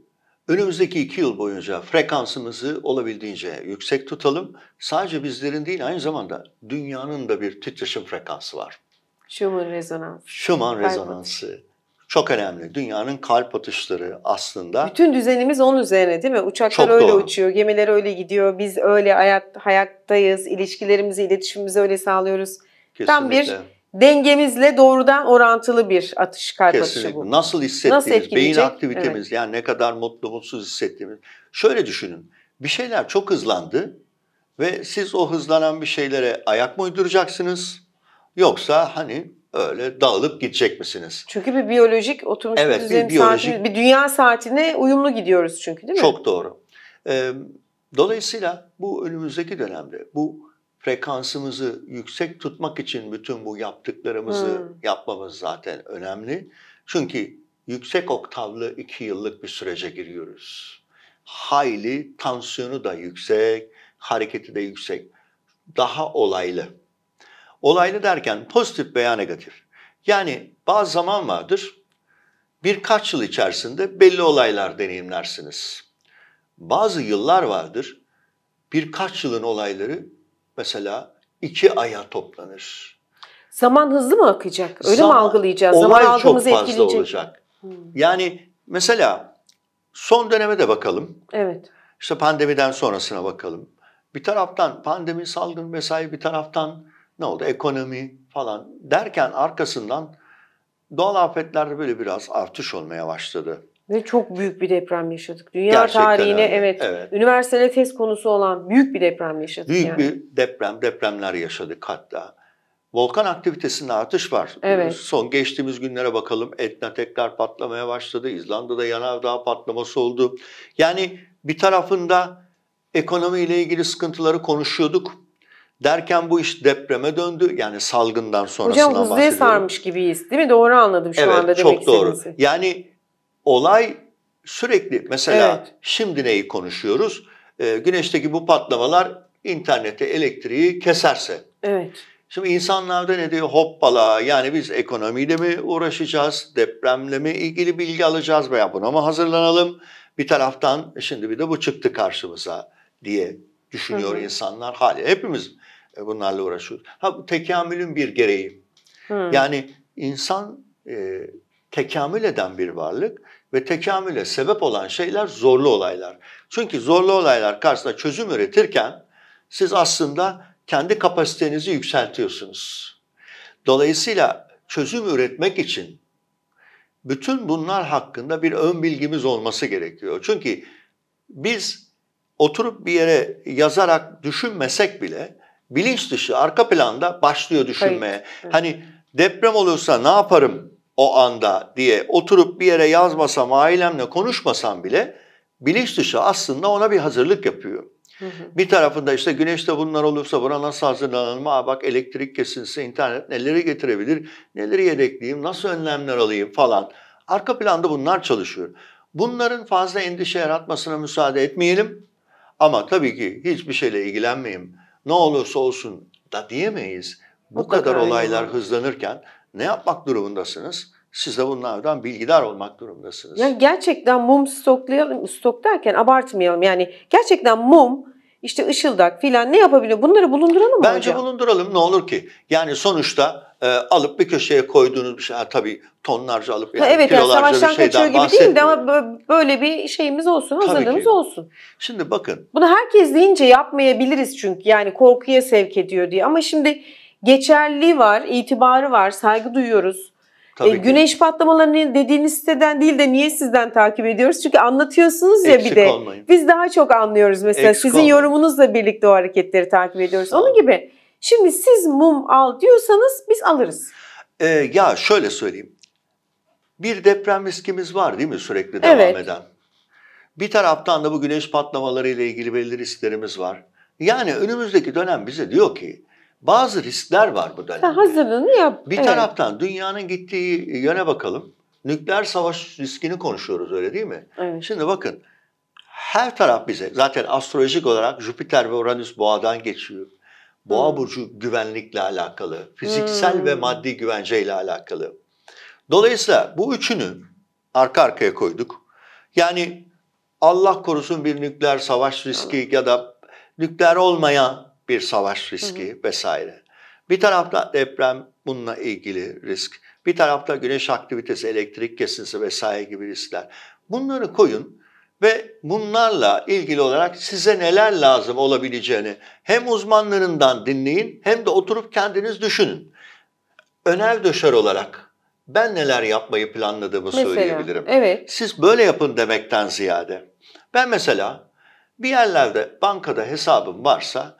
önümüzdeki iki yıl boyunca frekansımızı olabildiğince yüksek tutalım. Sadece bizlerin değil aynı zamanda dünyanın da bir titreşim frekansı var. Schumann rezonansı. Schumann rezonansı çok önemli. Dünyanın kalp atışları aslında. Bütün düzenimiz onun üzerine değil mi? Uçaklar öyle doğru. uçuyor, gemiler öyle gidiyor, biz öyle hayat, hayattayız, ilişkilerimizi, iletişimimizi öyle sağlıyoruz. Kesinlikle. Tam bir dengemizle doğrudan orantılı bir atış kalp Kesinlikle. atışı bu. Nasıl hissettiğimiz, Nasıl beyin aktivitemiz evet. yani ne kadar mutlu mutsuz hissettiğimiz. Şöyle düşünün bir şeyler çok hızlandı ve siz o hızlanan bir şeylere ayak mı uyduracaksınız yoksa hani öyle dağılıp gidecek misiniz? Çünkü bir biyolojik oturmuş evet, bir düzenin bir, biyolojik... saati, bir dünya saatine uyumlu gidiyoruz çünkü değil mi? Çok doğru. Ee, dolayısıyla bu önümüzdeki dönemde bu frekansımızı yüksek tutmak için bütün bu yaptıklarımızı hmm. yapmamız zaten önemli. Çünkü yüksek oktavlı iki yıllık bir sürece giriyoruz. Hayli tansiyonu da yüksek, hareketi de yüksek. Daha olaylı. Olaylı derken pozitif veya negatif. Yani bazı zaman vardır birkaç yıl içerisinde belli olaylar deneyimlersiniz. Bazı yıllar vardır birkaç yılın olayları mesela iki aya toplanır. Zaman hızlı mı akacak? Öyle zaman, mi algılayacağız? Zaman olay çok fazla etkileyecek. olacak. Hmm. Yani mesela son döneme de bakalım. Evet. İşte pandemiden sonrasına bakalım. Bir taraftan pandemi, salgın vesaire bir taraftan ne oldu ekonomi falan derken arkasından doğal afetler böyle biraz artış olmaya başladı. Ve çok büyük bir deprem yaşadık. Dünya Gerçekten tarihine evet, evet. üniversitede test konusu olan büyük bir deprem yaşadık. Büyük yani. bir deprem, depremler yaşadık hatta. Volkan aktivitesinde artış var. Evet. Son geçtiğimiz günlere bakalım. Etna tekrar patlamaya başladı. İzlanda'da yanardağ patlaması oldu. Yani bir tarafında ekonomi ile ilgili sıkıntıları konuşuyorduk. Derken bu iş depreme döndü. Yani salgından sonrasından Hocam hızlıya sarmış gibiyiz değil mi? Doğru anladım şu evet, anda demek çok doğru. Istediğinizi. Yani olay sürekli mesela evet. şimdi neyi konuşuyoruz? Ee, güneşteki bu patlamalar internette elektriği keserse. Evet. Şimdi insanlarda ne diyor? Hoppala yani biz ekonomiyle mi uğraşacağız? Depremle mi ilgili bilgi alacağız veya buna mı hazırlanalım? Bir taraftan e, şimdi bir de bu çıktı karşımıza diye düşünüyor hı hı. insanlar. Hali hepimiz e, bunlarla uğraşıyoruz. Ha bu tekamülün bir gereği. Hı. Yani insan e, tekamül eden bir varlık ve tekamüle sebep olan şeyler zorlu olaylar. Çünkü zorlu olaylar karşısında çözüm üretirken siz aslında kendi kapasitenizi yükseltiyorsunuz. Dolayısıyla çözüm üretmek için bütün bunlar hakkında bir ön bilgimiz olması gerekiyor. Çünkü biz oturup bir yere yazarak düşünmesek bile bilinç dışı arka planda başlıyor düşünmeye. Evet, evet. Hani deprem olursa ne yaparım o anda diye oturup bir yere yazmasam, ailemle konuşmasam bile bilinç dışı aslında ona bir hazırlık yapıyor. Hı hı. Bir tarafında işte güneşte bunlar olursa buna nasıl hazırlanırım? Aa bak elektrik kesilse internet neleri getirebilir? Neleri yedekleyeyim? Nasıl önlemler alayım falan. Arka planda bunlar çalışıyor. Bunların fazla endişe yaratmasına müsaade etmeyelim. Ama tabii ki hiçbir şeyle ilgilenmeyeyim. Ne olursa olsun da diyemeyiz. Bu Mutlaka kadar olaylar hızlanırken ne yapmak durumundasınız? Siz de bunlardan bilgidar olmak durumundasınız. Yani gerçekten mum stoklayalım, stok derken abartmayalım. Yani gerçekten mum, işte ışıldak filan ne yapabiliyor? Bunları bulunduralım mı Bence hocam? bulunduralım ne olur ki. Yani sonuçta e, alıp bir köşeye koyduğunuz bir şey. Ha, tabii tonlarca alıp yani ha, evet, kilolarca yani bir şeyden kaçıyor gibi değil de ama böyle bir şeyimiz olsun, hazırlığımız olsun. Şimdi bakın. Bunu herkes deyince yapmayabiliriz çünkü yani korkuya sevk ediyor diye. Ama şimdi geçerli var, itibarı var, saygı duyuyoruz. E, tabii e, güneş ki. patlamalarını dediğiniz siteden değil de niye sizden takip ediyoruz? Çünkü anlatıyorsunuz ya Eksik bir de. Olmayın. Biz daha çok anlıyoruz mesela. Eksik Sizin olmayın. yorumunuzla birlikte o hareketleri takip ediyoruz. Onun gibi Şimdi siz mum al diyorsanız biz alırız. Ee, ya şöyle söyleyeyim. Bir deprem riskimiz var değil mi sürekli devam evet. eden? Bir taraftan da bu güneş patlamaları ile ilgili belli risklerimiz var. Yani önümüzdeki dönem bize diyor ki bazı riskler var bu dönemde. Ha, hazırlığını yap. Bir evet. taraftan dünyanın gittiği yöne bakalım. Nükleer savaş riskini konuşuyoruz öyle değil mi? Evet. Şimdi bakın her taraf bize zaten astrolojik olarak Jüpiter ve Uranüs boğadan geçiyor boğa hmm. burcu güvenlikle alakalı, fiziksel hmm. ve maddi güvenceyle alakalı. Dolayısıyla bu üçünü arka arkaya koyduk. Yani Allah korusun bir nükleer savaş riski ya da nükleer olmayan bir savaş riski vesaire. Bir tarafta deprem bununla ilgili risk, bir tarafta güneş aktivitesi, elektrik kesintisi vesaire gibi riskler. Bunları koyun ve bunlarla ilgili olarak size neler lazım olabileceğini hem uzmanlarından dinleyin hem de oturup kendiniz düşünün. Öner döşer olarak ben neler yapmayı planladığımı mesela, söyleyebilirim. Evet. Siz böyle yapın demekten ziyade. Ben mesela bir yerlerde bankada hesabım varsa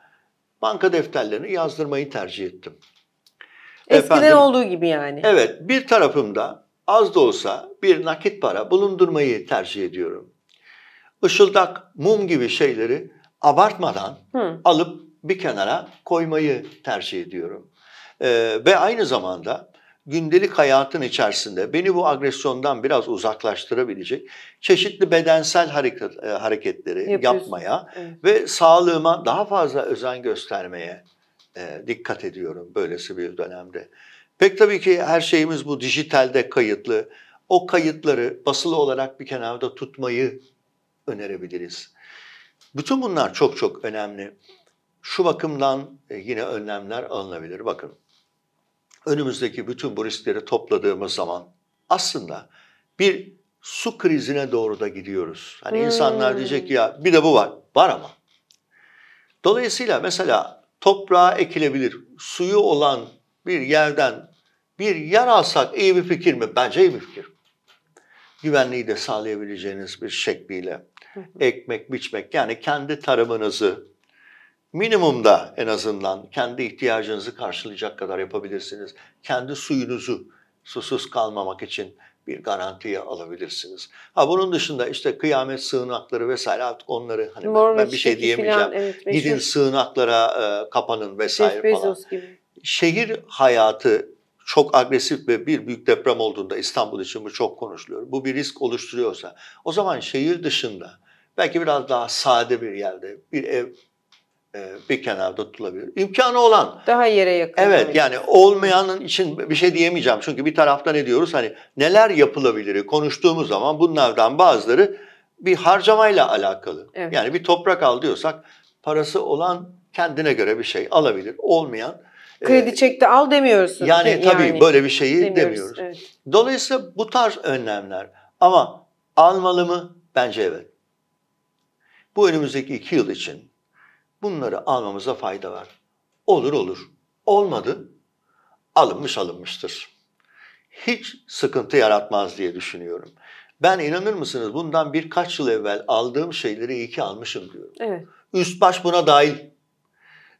banka defterlerini yazdırmayı tercih ettim. Eskiden Efendim, olduğu gibi yani. Evet bir tarafımda az da olsa bir nakit para bulundurmayı tercih ediyorum ışıldak, mum gibi şeyleri abartmadan Hı. alıp bir kenara koymayı tercih ediyorum. Ee, ve aynı zamanda gündelik hayatın içerisinde beni bu agresyondan biraz uzaklaştırabilecek çeşitli bedensel hareket, e, hareketleri Yapıyorsun. yapmaya evet. ve sağlığıma daha fazla özen göstermeye e, dikkat ediyorum böylesi bir dönemde. Pek tabii ki her şeyimiz bu dijitalde kayıtlı. O kayıtları basılı olarak bir kenarda tutmayı önerebiliriz? Bütün bunlar çok çok önemli. Şu bakımdan e, yine önlemler alınabilir. Bakın önümüzdeki bütün bu riskleri topladığımız zaman aslında bir su krizine doğru da gidiyoruz. Hani hmm. insanlar diyecek ya bir de bu var. Var ama. Dolayısıyla mesela toprağa ekilebilir, suyu olan bir yerden bir yer alsak iyi bir fikir mi? Bence iyi bir fikir. Güvenliği de sağlayabileceğiniz bir şekliyle ekmek, biçmek yani kendi tarımınızı minimumda en azından kendi ihtiyacınızı karşılayacak kadar yapabilirsiniz. Kendi suyunuzu susuz kalmamak için bir garantiye alabilirsiniz. Ha bunun dışında işte kıyamet sığınakları vesaire artık onları hani ben, ben bir şey diyemeyeceğim. Falan, evet, Gidin sığınaklara e, kapanın vesaire falan. Gibi. Şehir hayatı çok agresif ve bir büyük deprem olduğunda İstanbul için bu çok konuşuluyor. Bu bir risk oluşturuyorsa o zaman şehir dışında Belki biraz daha sade bir yerde bir ev e, bir kenarda tutulabilir. İmkanı olan. Daha yere yakın. Evet yani olmayanın için bir şey diyemeyeceğim. Çünkü bir tarafta ne diyoruz hani neler yapılabilir konuştuğumuz zaman bunlardan bazıları bir harcamayla alakalı. Evet. Yani bir toprak al diyorsak parası olan kendine göre bir şey alabilir. Olmayan e, kredi e, çekti al demiyorsun. Yani, yani tabii böyle bir şeyi demiyoruz. demiyoruz. Evet. Dolayısıyla bu tarz önlemler ama almalı mı? Bence evet. Bu önümüzdeki iki yıl için bunları almamıza fayda var. Olur olur. Olmadı. Alınmış alınmıştır. Hiç sıkıntı yaratmaz diye düşünüyorum. Ben inanır mısınız bundan birkaç yıl evvel aldığım şeyleri iyi ki almışım diyorum. Evet. Üst baş buna dahil.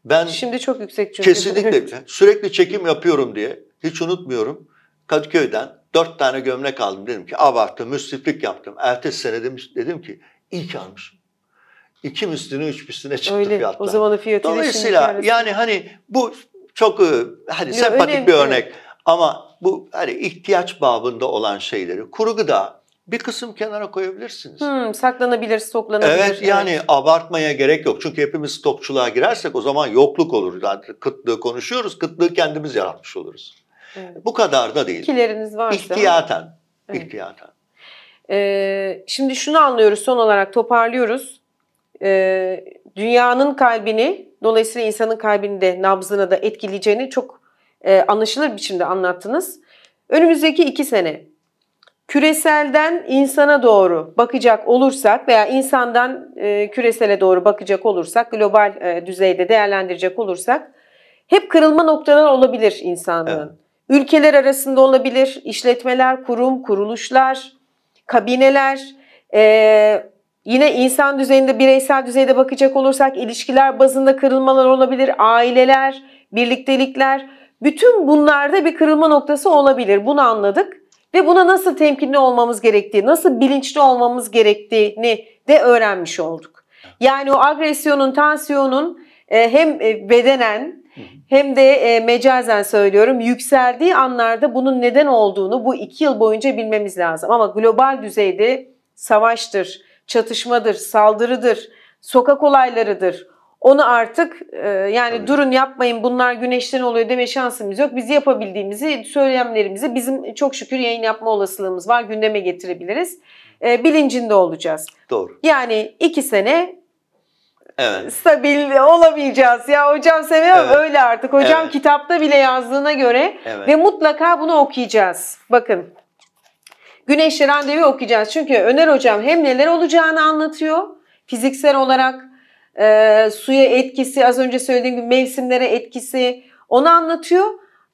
Ben Şimdi çok yüksek çünkü. Kesinlikle. sürekli çekim yapıyorum diye hiç unutmuyorum. Kadıköy'den dört tane gömlek aldım dedim ki abarttım, müsriflik yaptım. Ertesi sene demiş, dedim ki iyi ki almışım iki üstüne üç üstüne çıktı Öyle, fiyatlar. O zaman fiyatı Dolayısıyla yani hani bu çok e, hani ya, sempatik önemli, bir örnek ama bu hani ihtiyaç babında olan şeyleri kuru gıda bir kısım kenara koyabilirsiniz. Hmm, saklanabilir, stoklanabilir. Evet yani evet. abartmaya gerek yok. Çünkü hepimiz stokçuluğa girersek o zaman yokluk olur. Yani kıtlığı konuşuyoruz, kıtlığı kendimiz yaratmış oluruz. Evet. Bu kadar da değil. Kileriniz varsa. İhtiyaten. Evet. İhtiyaten. Ee, şimdi şunu anlıyoruz son olarak toparlıyoruz e, dünyanın kalbini dolayısıyla insanın kalbini de nabzını da etkileyeceğini çok e, anlaşılır biçimde anlattınız. Önümüzdeki iki sene küreselden insana doğru bakacak olursak veya insandan e, küresele doğru bakacak olursak global e, düzeyde değerlendirecek olursak hep kırılma noktaları olabilir insanlığın. Evet. Ülkeler arasında olabilir, işletmeler, kurum, kuruluşlar, kabineler, e, Yine insan düzeyinde, bireysel düzeyde bakacak olursak ilişkiler bazında kırılmalar olabilir. Aileler, birliktelikler, bütün bunlarda bir kırılma noktası olabilir. Bunu anladık ve buna nasıl temkinli olmamız gerektiği, nasıl bilinçli olmamız gerektiğini de öğrenmiş olduk. Yani o agresyonun, tansiyonun e, hem e, bedenen hem de e, mecazen söylüyorum yükseldiği anlarda bunun neden olduğunu bu iki yıl boyunca bilmemiz lazım. Ama global düzeyde savaştır, çatışmadır, saldırıdır, sokak olaylarıdır. Onu artık e, yani Tabii. durun yapmayın bunlar güneşten oluyor deme şansımız yok. Biz yapabildiğimizi, söylemlerimizi bizim çok şükür yayın yapma olasılığımız var. Gündeme getirebiliriz. E, bilincinde olacağız. Doğru. Yani iki sene Evet. Stabil olamayacağız. Ya hocam seviyorum evet. öyle artık. Hocam evet. kitapta bile yazdığına göre evet. ve mutlaka bunu okuyacağız. Bakın Güneşli randevu okuyacağız. Çünkü Öner Hocam hem neler olacağını anlatıyor fiziksel olarak, e, suya etkisi, az önce söylediğim gibi mevsimlere etkisi onu anlatıyor.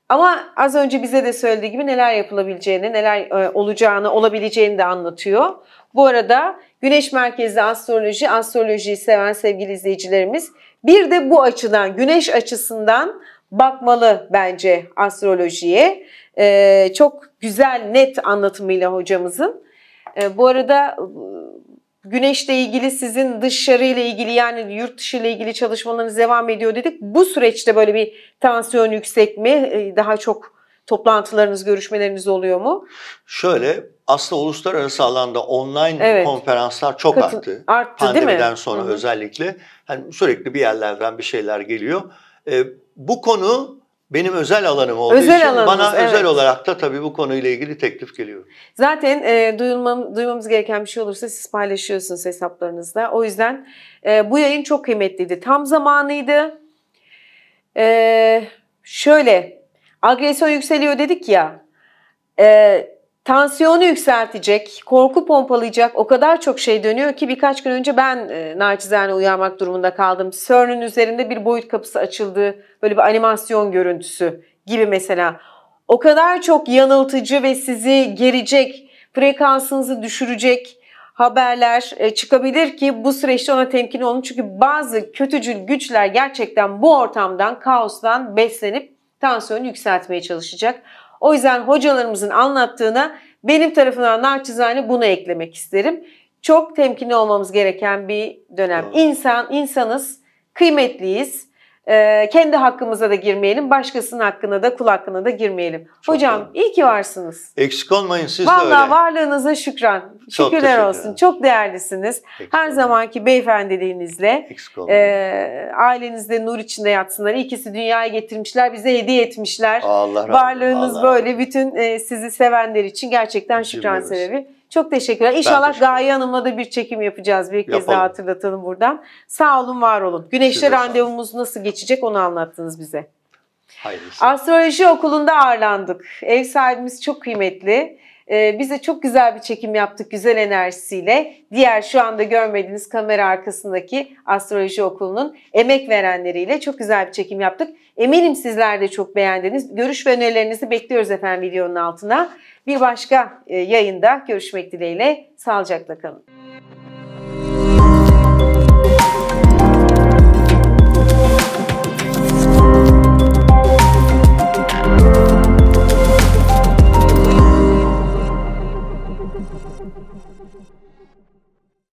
Ama az önce bize de söylediği gibi neler yapılabileceğini, neler e, olacağını, olabileceğini de anlatıyor. Bu arada Güneş merkezli astroloji, astrolojiyi seven sevgili izleyicilerimiz bir de bu açıdan, güneş açısından bakmalı bence astrolojiye. Ee, çok güzel, net anlatımıyla hocamızın. E, bu arada ıı, güneşle ilgili sizin dışarıyla ilgili yani yurt dışı ile ilgili çalışmalarınız devam ediyor dedik. Bu süreçte böyle bir tansiyon yüksek mi? E, daha çok toplantılarınız, görüşmeleriniz oluyor mu? Şöyle aslında uluslararası alanda online evet. konferanslar çok Katı, arttı. Arttı Pandemiden değil mi? Pandemiden sonra Hı-hı. özellikle. Yani sürekli bir yerlerden bir şeyler geliyor. E, bu konu benim özel alanım olduğu özel için alanımız, bana evet. özel olarak da tabii bu konuyla ilgili teklif geliyor. Zaten e, duyulmam, duymamız gereken bir şey olursa siz paylaşıyorsunuz hesaplarınızda. O yüzden e, bu yayın çok kıymetliydi. Tam zamanıydı. E, şöyle, agresyon yükseliyor dedik ya. E, tansiyonu yükseltecek, korku pompalayacak o kadar çok şey dönüyor ki birkaç gün önce ben e, naçizane uyarmak durumunda kaldım. CERN'ün üzerinde bir boyut kapısı açıldı. Böyle bir animasyon görüntüsü gibi mesela. O kadar çok yanıltıcı ve sizi gerecek, frekansınızı düşürecek haberler e, çıkabilir ki bu süreçte ona temkin olun. Çünkü bazı kötücül güçler gerçekten bu ortamdan, kaostan beslenip tansiyonu yükseltmeye çalışacak. O yüzden hocalarımızın anlattığına benim tarafından naçizane bunu eklemek isterim. Çok temkinli olmamız gereken bir dönem. İnsan, insanız, kıymetliyiz ee, kendi hakkımıza da girmeyelim. Başkasının hakkına da kul hakkına da girmeyelim. Çok Hocam iyi ki varsınız. Eksik olmayın siz Vallahi de öyle. Valla varlığınıza şükran. Çok Şükürler olsun. Çok değerlisiniz. Eksik Her olmayın. zamanki beyefendiliğinizle e, ailenizde nur içinde yatsınlar. İkisi dünyaya getirmişler. Bize hediye etmişler. Allah Varlığınız Allah böyle. Bütün e, sizi sevenler için gerçekten şükran Cümlemiz. sebebi. Çok teşekkürler. İnşallah teşekkür Gaye Hanım'la da bir çekim yapacağız. Bir kez daha hatırlatalım buradan. Sağ olun, var olun. Güneşli randevumuz nasıl geçecek onu anlattınız bize. Hayırlısı. Astroloji okulunda ağırlandık. Ev sahibimiz çok kıymetli. Ee, bize çok güzel bir çekim yaptık güzel enerjisiyle. Diğer şu anda görmediğiniz kamera arkasındaki astroloji okulunun emek verenleriyle çok güzel bir çekim yaptık. Eminim sizler de çok beğendiniz. Görüş ve önerilerinizi bekliyoruz efendim videonun altına. Bir başka e, yayında görüşmek dileğiyle sağlıcakla kalın.